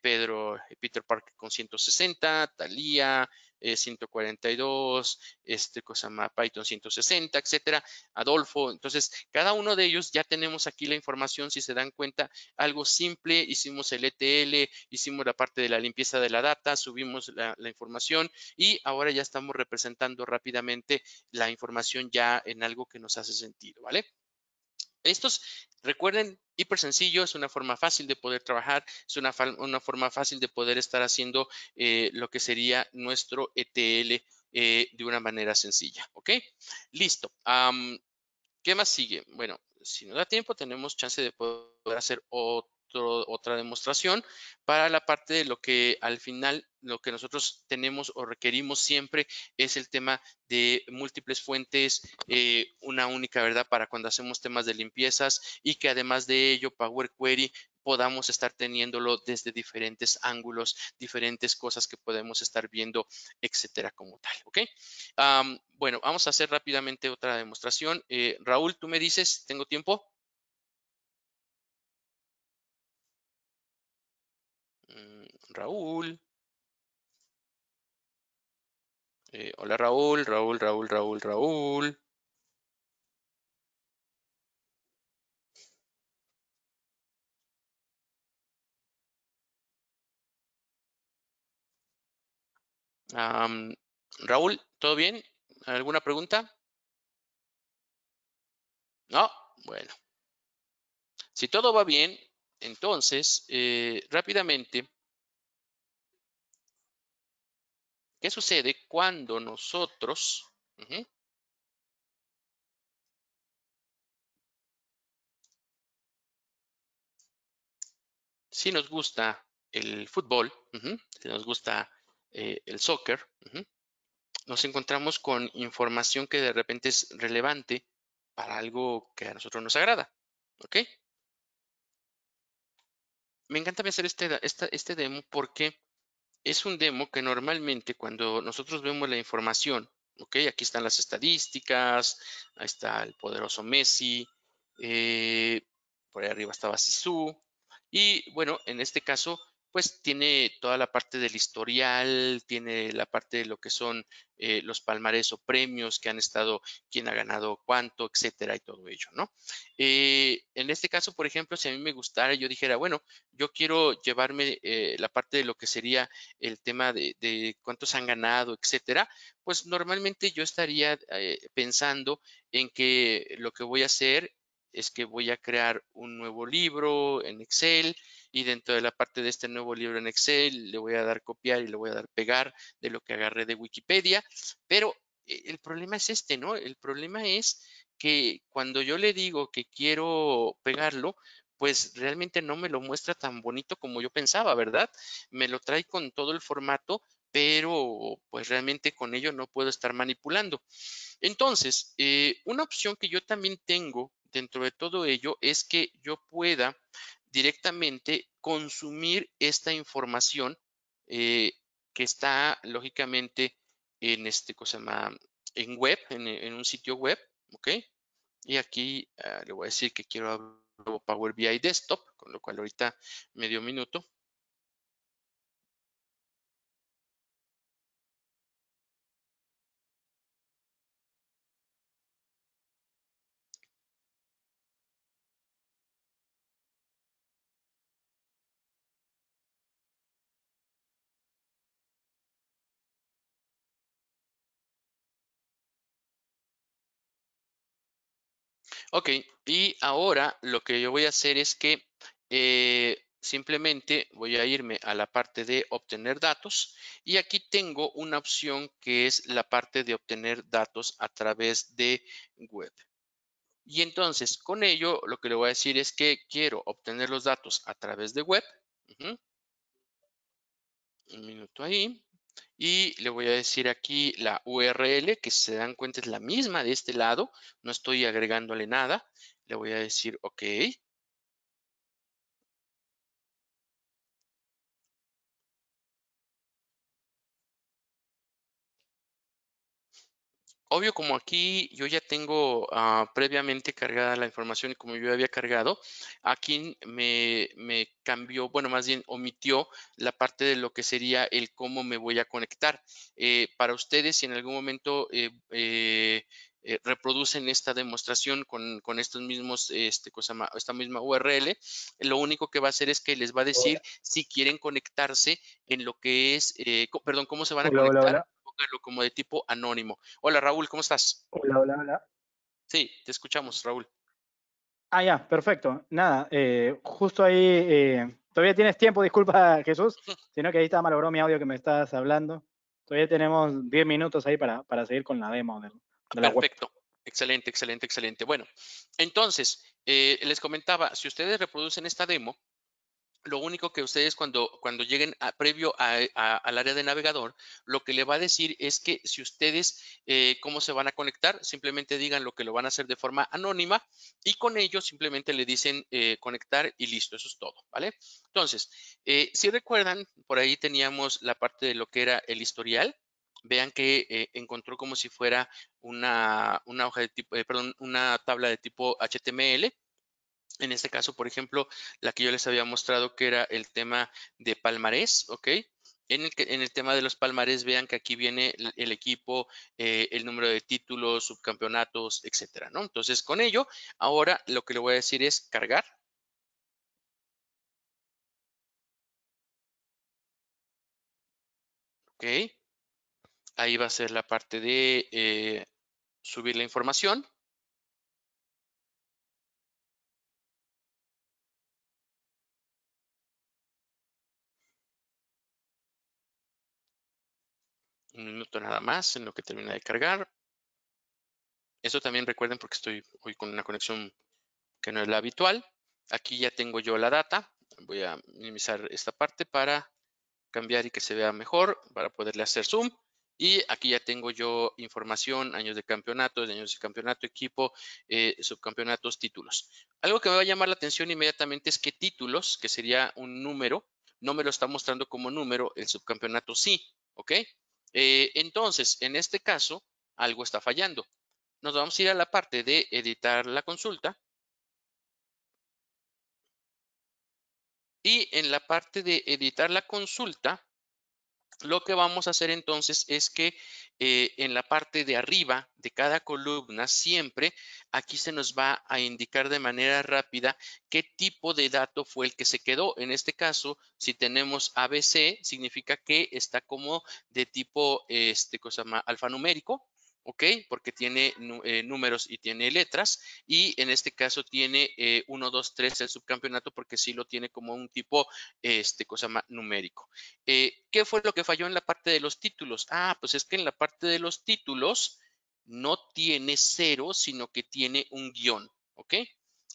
Pedro Peter Parker con 160, Talía 142, eh, este cosa más, Python 160, etcétera, Adolfo. Entonces, cada uno de ellos ya tenemos aquí la información, si se dan cuenta, algo simple, hicimos el ETL, hicimos la parte de la limpieza de la data, subimos la, la información y ahora ya estamos representando rápidamente la información ya en algo que nos hace sentido, ¿vale? Estos, recuerden, hiper sencillo, es una forma fácil de poder trabajar, es una, forma fácil de poder estar haciendo eh, lo que sería nuestro ETL eh, de una manera sencilla, ¿ok? Listo. ¿Qué más sigue? Bueno, si nos da tiempo, tenemos chance de poder hacer otro otra demostración para la parte de lo que al final lo que nosotros tenemos o requerimos siempre es el tema de múltiples fuentes, eh, una única verdad para cuando hacemos temas de limpiezas y que además de ello Power Query podamos estar teniéndolo desde diferentes ángulos, diferentes cosas que podemos estar viendo, etcétera, como tal. ¿Ok? bueno, vamos a hacer rápidamente otra demostración. Eh, Raúl, tú me dices, ¿tengo tiempo?
Raúl. Eh, hola Raúl, Raúl, Raúl, Raúl, Raúl. Raúl, ¿todo bien? ¿Alguna pregunta?
No, bueno. Si todo va bien, entonces, eh, rápidamente ¿Qué sucede cuando nosotros... si nos gusta el fútbol, si nos gusta eh, el soccer, nos encontramos con información que de repente es relevante para algo que a nosotros nos agrada. ¿Ok? Me encanta hacer este, este demo porque es un demo que normalmente cuando nosotros vemos la información, ok, aquí están las estadísticas, ahí está el poderoso Messi, eh, por ahí arriba estaba Sisu, y bueno, en este caso pues tiene toda la parte del historial, tiene la parte de lo que son eh, los palmares o premios que han estado, quién ha ganado cuánto, etcétera, y todo ello, ¿no? Eh, en este caso, por ejemplo, si a mí me gustara, yo dijera, bueno, yo quiero llevarme eh, la parte de lo que sería el tema de, de cuántos han ganado, etcétera, pues normalmente yo estaría pensando en que lo que voy a hacer es que voy a crear un nuevo libro en Excel, y dentro de la parte de este nuevo libro en Excel le voy a dar copiar y le voy a dar pegar de lo que agarré de Wikipedia, pero eh, el problema es este, ¿no? El problema es que cuando yo le digo que quiero pegarlo, pues realmente no me lo muestra tan bonito como yo pensaba, ¿verdad? Me lo trae con todo el formato, pero pues realmente con ello no puedo estar manipulando. Entonces, eh, una opción que yo también tengo dentro de todo ello es que yo pueda directamente consumir esta información eh, que está lógicamente en este cosa llama en web, eh, en, un sitio web, ¿ok? Y aquí ah, le voy a decir que quiero Power BI Desktop, con lo cual ahorita medio minuto Ok, y ahora lo que yo voy a hacer es que eh, simplemente voy a irme a la parte de obtener datos y aquí tengo una opción que es la parte de obtener datos a través de web. Y entonces con ello lo que le voy a decir es que quiero obtener los datos a través de web. Un minuto ahí y le voy a decir aquí la URL, que si se dan cuenta es la misma de este lado, no estoy agregándole nada, le voy a decir OK, obvio, como aquí yo ya tengo ah, previamente cargada la información y como yo había cargado, aquí me, me, cambió, bueno, más bien omitió la parte de lo que sería el cómo me voy a conectar. Eh, para ustedes, si en algún momento eh, eh, reproducen esta demostración con, estos mismos, este, esta misma URL, lo único que va a hacer es que les va a decir si quieren conectarse en lo que es, perdón, cómo se van a conectar como de tipo anónimo. Hola Raúl, ¿cómo estás? Hola, hola, hola. Sí, te escuchamos, Raúl.
Ah, ya, perfecto. Nada, eh, justo ahí, eh, todavía tienes tiempo, disculpa Jesús, sino que ahí está malogró mi audio que me estás hablando. Todavía tenemos 10 minutos ahí para, para seguir con la demo
Perfecto. Excelente, excelente, excelente. Bueno, entonces, eh, les comentaba, si ustedes reproducen esta demo, lo único que ustedes cuando, cuando lleguen previo eh, al área de navegador, lo que le va a decir es que si ustedes, eh, cómo se van a conectar, simplemente digan lo que lo van a hacer de forma anónima y con ello simplemente le dicen eh, conectar y listo, eso es todo, ¿vale? Entonces, si recuerdan, por ahí teníamos la parte de lo que era el historial, vean que encontró como si fuera una, hoja de tipo, una tabla de tipo HTML en este caso, por ejemplo, la que yo les había mostrado que era el tema de palmarés, ¿ok? En el, tema de los palmarés, vean que aquí viene el, equipo, eh, el número de títulos, subcampeonatos, etcétera, ¿no? Entonces, con ello, ahora lo que le voy a decir es cargar. Ok. Ahí va a ser la parte de eh, subir la información. un minuto nada más en lo que termina de cargar. Eso también recuerden porque estoy hoy con una conexión que no es la habitual. Aquí ya tengo yo la data. Voy a minimizar esta parte para cambiar y que se vea mejor, para poderle hacer zoom. Y aquí ya tengo yo información, años de campeonatos, años de campeonato, equipo, eh, subcampeonatos, títulos. Algo que me va a llamar la atención inmediatamente es que títulos, que sería un número, no me lo está mostrando como número, el subcampeonato sí, ¿ok? Eh, entonces, en este caso, algo está fallando. Nos vamos a ir a la parte de editar la consulta. Y en la parte de editar la consulta, lo que vamos a hacer entonces es que eh, en la parte de arriba de cada columna siempre aquí se nos va a indicar de manera rápida qué tipo de dato fue el que se quedó. En este caso, si tenemos ABC, significa que está como de tipo este, cosa alfanumérico. ¿ok? Porque tiene eh, números y tiene letras y en este caso tiene 1, 2, 3 el subcampeonato porque sí lo tiene como un tipo, este, cosa más numérico. Eh, ¿Qué fue lo que falló en la parte de los títulos? Ah, pues es que en la parte de los títulos no tiene cero, sino que tiene un guión, ¿ok?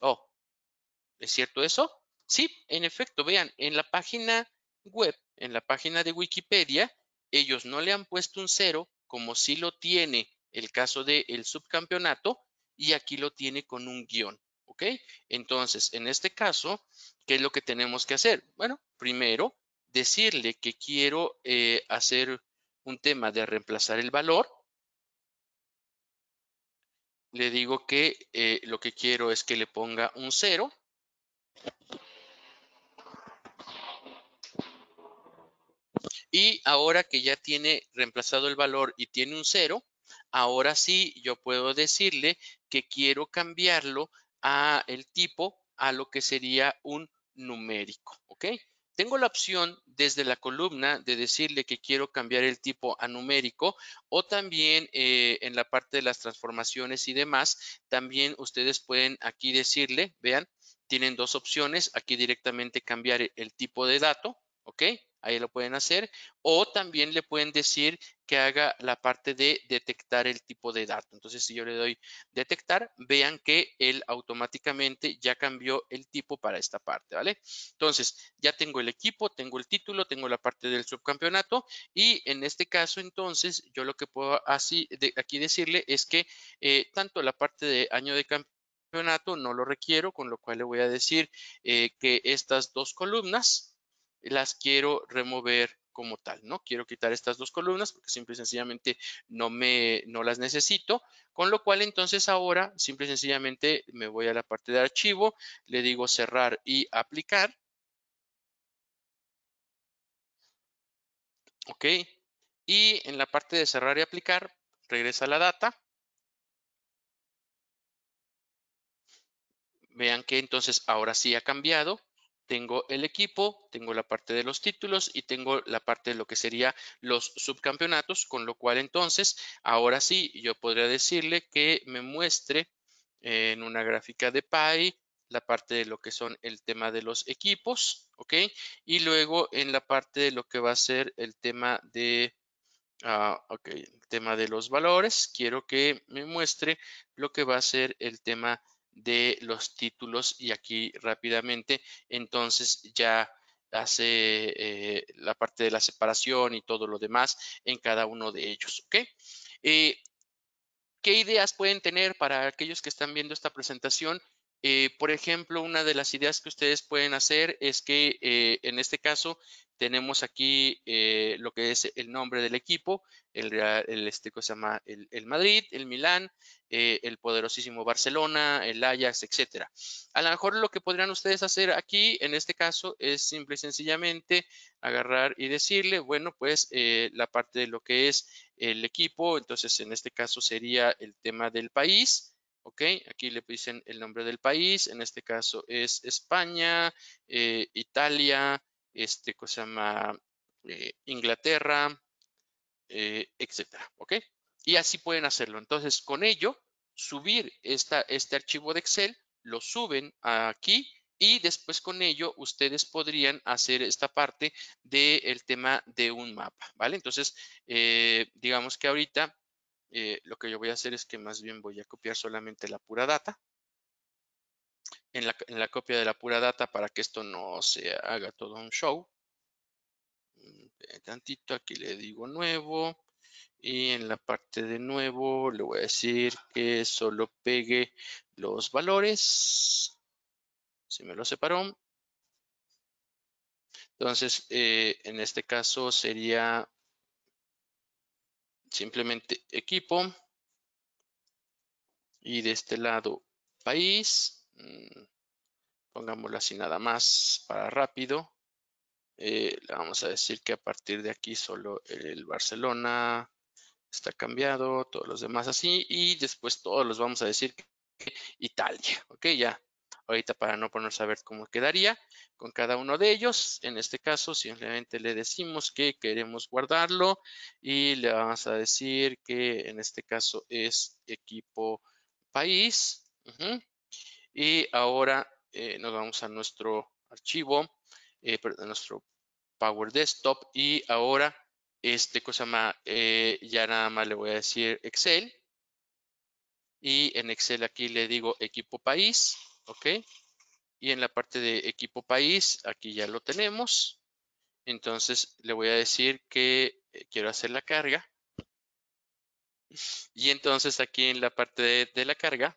Oh, ¿es cierto eso? Sí, en efecto, vean, en la página web, en la página de Wikipedia, ellos no le han puesto un cero, como sí lo tiene el caso del subcampeonato y aquí lo tiene con un guión. ¿Ok? Entonces, en este caso, ¿qué es lo que tenemos que hacer? Bueno, primero, decirle que quiero eh, hacer un tema de reemplazar el valor. Le digo que eh, lo que quiero es que le ponga un cero. Y ahora que ya tiene reemplazado el valor y tiene un cero, ahora sí yo puedo decirle que quiero cambiarlo a el tipo a lo que sería un numérico, ¿ok? Tengo la opción desde la columna de decirle que quiero cambiar el tipo a numérico o también eh, en la parte de las transformaciones y demás, también ustedes pueden aquí decirle, vean, tienen dos opciones, aquí directamente cambiar el tipo de dato, ¿ok? ahí lo pueden hacer. O también le pueden decir que haga la parte de detectar el tipo de dato. Entonces, si yo le doy detectar, vean que él automáticamente ya cambió el tipo para esta parte, ¿vale? Entonces, ya tengo el equipo, tengo el título, tengo la parte del subcampeonato y en este caso, entonces, yo lo que puedo así aquí decirle es que eh, tanto la parte de año de campeonato no lo requiero, con lo cual le voy a decir eh, que estas dos columnas, las quiero remover como tal, ¿no? Quiero quitar estas dos columnas porque simple y sencillamente no, me, no las necesito, con lo cual entonces ahora simple y sencillamente me voy a la parte de archivo, le digo cerrar y aplicar. Ok, y en la parte de cerrar y aplicar, regresa la data. Vean que entonces ahora sí ha cambiado tengo el equipo, tengo la parte de los títulos y tengo la parte de lo que sería los subcampeonatos, con lo cual entonces, ahora sí, yo podría decirle que me muestre eh, en una gráfica de pie la parte de lo que son el tema de los equipos, ¿ok? Y luego en la parte de lo que va a ser el tema de, ah, ok el tema de los valores, quiero que me muestre lo que va a ser el tema de los títulos y aquí rápidamente entonces ya hace eh, la parte de la separación y todo lo demás en cada uno de ellos. Eh, ¿Qué ideas pueden tener para aquellos que están viendo esta presentación? Eh, por ejemplo, una de las ideas que ustedes pueden hacer es que en este caso tenemos aquí eh, lo que es el nombre del equipo, el, el este, se El, Madrid, el Milán, eh, el poderosísimo Barcelona, el Ajax, etcétera. A lo mejor lo que podrían ustedes hacer aquí, en este caso, es simple y sencillamente agarrar y decirle, bueno, pues eh, la parte de lo que es el equipo, entonces en este caso sería el tema del país, ¿ok? Aquí le dicen el nombre del país, en este caso es España, Italia, este, ¿cómo se llama? Eh, Inglaterra, eh, etcétera, ¿ok? Y así pueden hacerlo. Entonces, con ello, subir este archivo de Excel, lo suben aquí y después con ello ustedes podrían hacer esta parte del tema de un mapa, ¿vale? Entonces, eh, digamos que ahorita lo que yo voy a hacer es que más bien voy a copiar solamente la pura data, en la, copia de la pura data para que esto no se haga todo un show. Mm, tantito, aquí le digo nuevo. Y en la parte de nuevo le voy a decir que solo pegue los valores. Si me lo separó. Entonces, eh, en este caso sería simplemente equipo. Y de este lado, país. Mm, pongámoslo así nada más para rápido. Eh, le vamos a decir que a partir de aquí solo el Barcelona está cambiado, todos los demás así, y después todos los vamos a decir que Italia, ok, ya. Ahorita para no ponerse a ver cómo quedaría con cada uno de ellos, en este caso simplemente le decimos que queremos guardarlo y le vamos a decir que en este caso es equipo país. Y ahora eh, nos vamos a nuestro archivo, eh, nuestro Power Desktop y ahora este cosa más, eh, ya nada más le voy a decir Excel y en Excel aquí le digo equipo país, ok, y en la parte de equipo país aquí ya lo tenemos, entonces le voy a decir que quiero hacer la carga y entonces aquí en la parte de la carga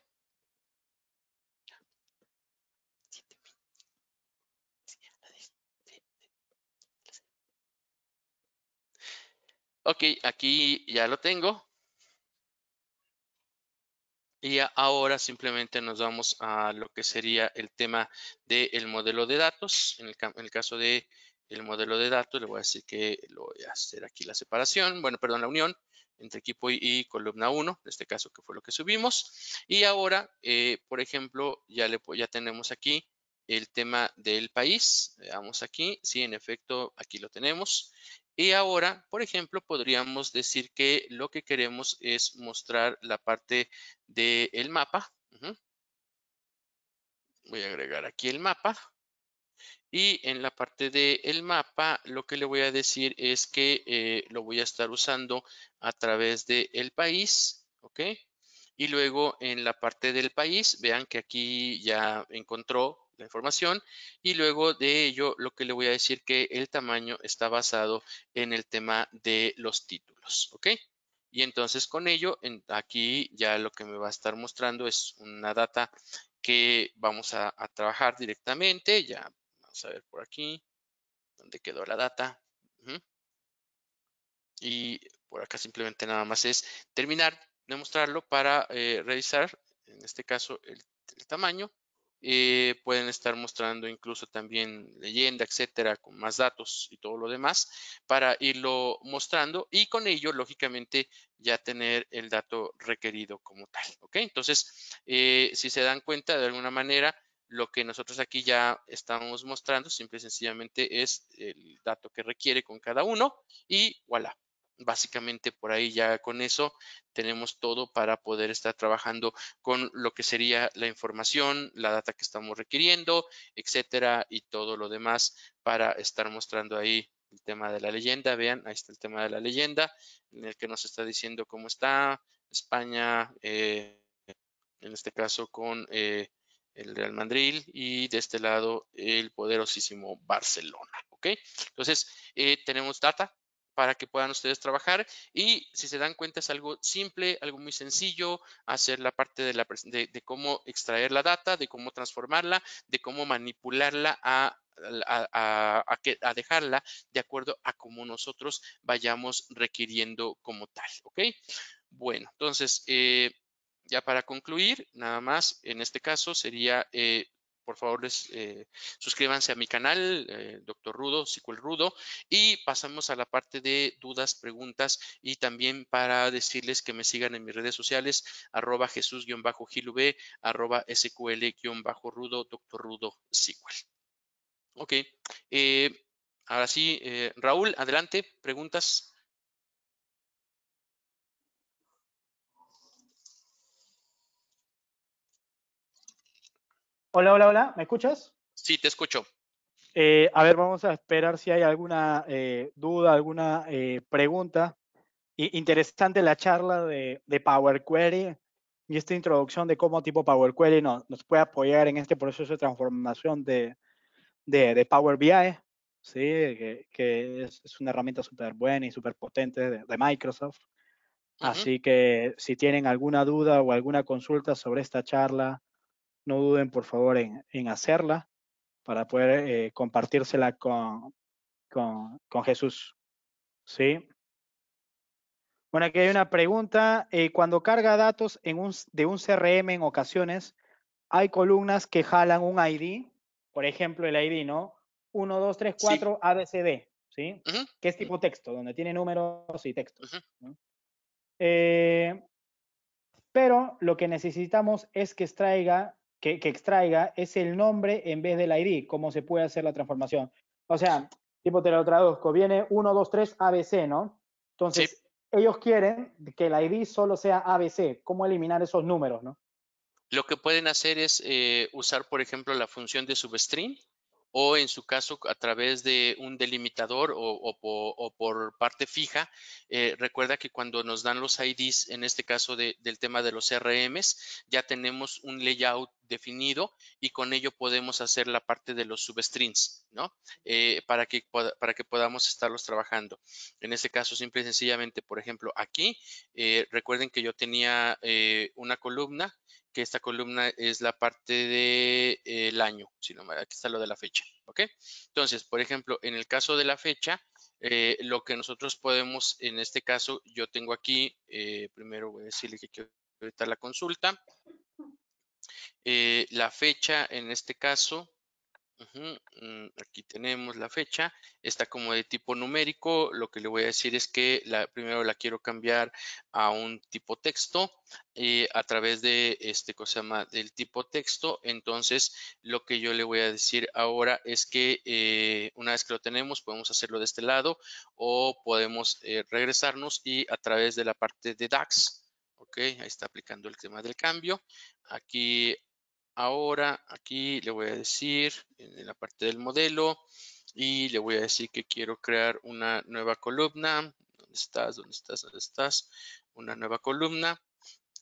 Ok, aquí ya lo tengo. Y ahora simplemente nos vamos a lo que sería el tema del modelo de datos. En el, caso del el modelo de datos, le voy a decir que lo voy a hacer aquí la separación, bueno, perdón, la unión entre equipo y, columna 1, en este caso que fue lo que subimos. Y ahora, eh, por ejemplo, ya, le, ya tenemos aquí el tema del país. Veamos aquí, sí, en efecto, aquí lo tenemos. Y ahora, por ejemplo, podríamos decir que lo que queremos es mostrar la parte del mapa. Voy a agregar aquí el mapa. Y en la parte del el mapa, lo que le voy a decir es que eh, lo voy a estar usando a través del el país, Y luego en la parte del país, vean que aquí ya encontró la información y luego de ello lo que le voy a decir que el tamaño está basado en el tema de los títulos, ¿ok? Y entonces con ello, aquí ya lo que me va a estar mostrando es una data que vamos a, trabajar directamente. Ya vamos a ver por aquí dónde quedó la data. Y por acá simplemente nada más es terminar de mostrarlo para eh, revisar, en este caso, el tamaño eh, pueden estar mostrando incluso también leyenda, etcétera, con más datos y todo lo demás para irlo mostrando y con ello, lógicamente, ya tener el dato requerido como tal. ¿Ok? Entonces, eh, si se dan cuenta, de alguna manera, lo que nosotros aquí ya estamos mostrando simple y sencillamente es el dato que requiere con cada uno y voilà, básicamente por ahí ya con eso tenemos todo para poder estar trabajando con lo que sería la información, la data que estamos requiriendo, etcétera, y todo lo demás para estar mostrando ahí el tema de la leyenda. Vean, ahí está el tema de la leyenda, en el que nos está diciendo cómo está España, eh, en este caso con eh, el Real Madrid y de este lado el poderosísimo Barcelona. ¿Ok? Entonces, eh, tenemos data, para que puedan ustedes trabajar y si se dan cuenta es algo simple, algo muy sencillo, hacer la parte de, la, de, cómo extraer la data, de cómo transformarla, de cómo manipularla a a, dejarla de acuerdo a cómo nosotros vayamos requiriendo como tal, ¿ok? Bueno, entonces, eh, ya para concluir, nada más, en este caso sería eh, por favor, eh, suscríbanse a mi canal, eh, Doctor Rudo, SQL Rudo, y pasamos a la parte de dudas, preguntas, y también para decirles que me sigan en mis redes sociales, arroba jesús gilub arroba sql-rudo, Doctor Rudo, SQL. Ok, eh, ahora sí, Raúl, adelante, preguntas.
Hola, hola, hola, ¿me escuchas?
Sí, te escucho.
Eh, a ver, vamos a esperar si hay alguna eh, duda, alguna eh, pregunta. interesante la charla de, Power Query y esta introducción de cómo tipo Power Query nos, puede apoyar en este proceso de transformación de, Power BI, ¿sí? que, es, una herramienta súper buena y súper potente de, Microsoft. Así que si tienen alguna duda o alguna consulta sobre esta charla, no duden por favor en, hacerla para poder eh, compartírsela con, con, Jesús. ¿Sí? Bueno, aquí hay una pregunta. Eh, cuando carga datos en de un CRM en ocasiones, hay columnas que jalan un ID, por ejemplo, el ID, ¿no? 1, 2, 3, 4, sí. ABCD, ¿sí? Que es tipo texto, donde tiene números y textos. Eh, pero lo que necesitamos es que extraiga que, extraiga es el nombre en vez del ID, cómo se puede hacer la transformación. O sea, tipo te lo traduzco, viene 1, 2, 3, ABC, ¿no? Entonces, ellos quieren que el ID solo sea ABC, cómo eliminar esos números, ¿no?
Lo que pueden hacer es eh, usar, por ejemplo, la función de substring o en su caso a través de un delimitador o, por parte fija. Eh, recuerda que cuando nos dan los IDs, en este caso del tema de los RMs, ya tenemos un layout definido y con ello podemos hacer la parte de los substrings, ¿no? Eh, para, que, para que podamos estarlos trabajando. En este caso, simple y sencillamente, por ejemplo, aquí, eh, recuerden que yo tenía una columna que esta columna es la parte del eh, año, sino aquí está lo de la fecha, ¿ok? Entonces, por ejemplo, en el caso de la fecha, eh, lo que nosotros podemos, en este caso, yo tengo aquí, eh, primero voy a decirle que quiero evitar la consulta, la fecha en este caso Mm, aquí tenemos la fecha. Está como de tipo numérico. Lo que le voy a decir es que la, primero la quiero cambiar a un tipo texto eh, a través de este cosa llama del tipo texto. Entonces, lo que yo le voy a decir ahora es que eh, una vez que lo tenemos, podemos hacerlo de este lado o podemos eh, regresarnos y a través de la parte de DAX. Ok, ahí está aplicando el tema del cambio. Aquí ahora aquí le voy a decir en la parte del modelo y le voy a decir que quiero crear una nueva columna. ¿Dónde estás? ¿Dónde estás? ¿Dónde estás? Una nueva columna.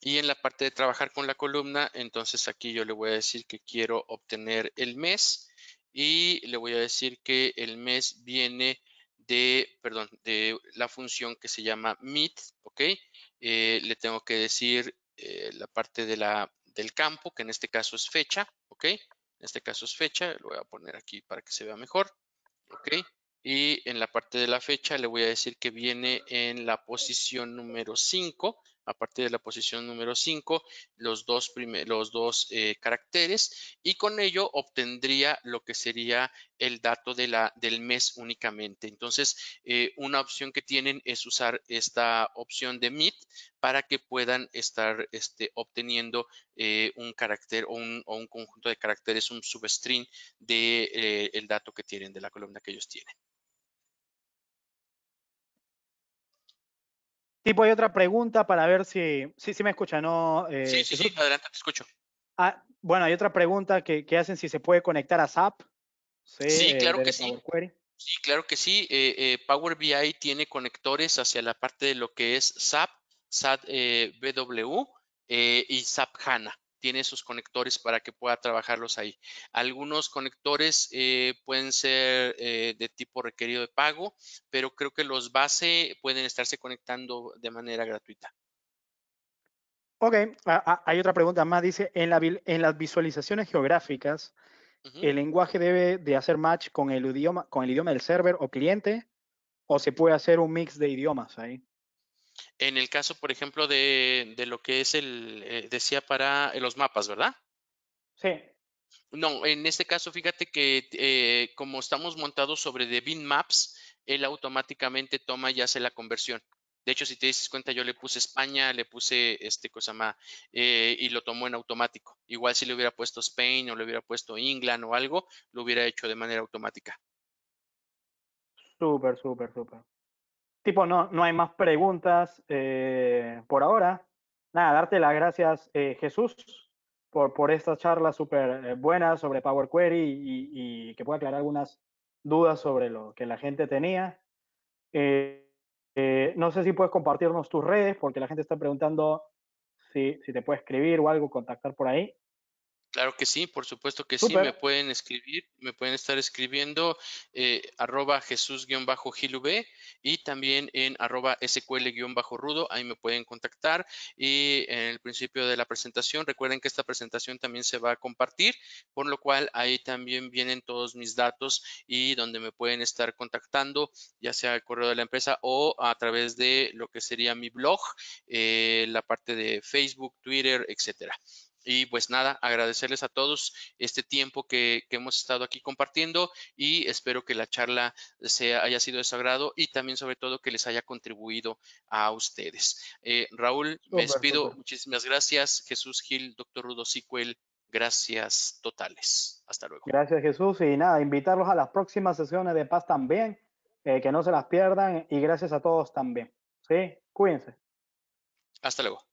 Y en la parte de trabajar con la columna, entonces aquí yo le voy a decir que quiero obtener el mes y le voy a decir que el mes viene de, perdón, de la función que se llama meet, ¿ok? Eh, le tengo que decir eh, la parte de la del campo, que en este caso es fecha, ¿ok? En este caso es fecha, lo voy a poner aquí para que se vea mejor, ¿ok? Y en la parte de la fecha le voy a decir que viene en la posición número 5 a partir de la posición número 5 los dos, dos eh, caracteres y con ello obtendría lo que sería el dato de la, del mes únicamente. Entonces, eh, una opción que tienen es usar esta opción de Meet para que puedan estar este, obteniendo eh, un carácter o un, conjunto de caracteres, un substring del de, el dato que tienen, de la columna que ellos tienen.
Tipo, hay otra pregunta para ver si, Sí, sí, me escucha, ¿no?
Eh, sí, sí, sí, adelante, te escucho.
Ah, bueno, hay otra pregunta que, hacen si se puede conectar a SAP.
Eh, sí, claro que sí. Sí, claro que sí. Power BI tiene conectores hacia la parte de lo que es SAP, SAP BW eh, y SAP HANA tiene esos conectores para que pueda trabajarlos ahí. Algunos conectores eh, pueden ser eh, de tipo requerido de pago, pero creo que los base pueden estarse conectando de manera gratuita.
Ok, hay otra pregunta más. Dice, en, la, en las visualizaciones geográficas, ¿el lenguaje debe de hacer match con el, idioma, con el idioma del server o cliente? ¿O se puede hacer un mix de idiomas ahí?
En el caso, por ejemplo, de, lo que es el, eh, decía para eh, los mapas, ¿verdad? Sí. No, en este caso, fíjate que eh, como estamos montados sobre de Maps, él automáticamente toma y hace la conversión. De hecho, si te dices cuenta, yo le puse España, le puse este cosa más y lo tomó en automático. Igual si le hubiera puesto Spain o le hubiera puesto England o algo, lo hubiera hecho de manera automática. Súper, súper, súper
tipo, no, no hay más preguntas eh, por ahora. Nada, darte las gracias, eh, Jesús, por, por esta charla súper eh, buena sobre Power Query y, que pueda aclarar algunas dudas sobre lo que la gente tenía. no sé si puedes compartirnos tus redes, porque la gente está preguntando si, si te puede escribir o algo, contactar por ahí.
Claro que sí, por supuesto que sí, me pueden escribir, me pueden estar escribiendo eh, arroba jesús-gilub y también en arroba sql-rudo, ahí me pueden contactar y en el principio de la presentación, recuerden que esta presentación también se va a compartir, por lo cual ahí también vienen todos mis datos y donde me pueden estar contactando, ya sea el correo de la empresa o a través de lo que sería mi blog, eh, la parte de Facebook, Twitter, etcétera. Y pues nada, agradecerles a todos este tiempo que, hemos estado aquí compartiendo y espero que la charla se haya sido de su agrado y también sobre todo que les haya contribuido a ustedes. Eh, Raúl,
me despido.
Muchísimas gracias. Jesús Gil, doctor Rudo Sicuel, gracias totales. Hasta luego.
Gracias Jesús y nada, invitarlos a las próximas sesiones de paz también, eh, que no se las pierdan y gracias a todos también. Sí, cuídense.
Hasta luego.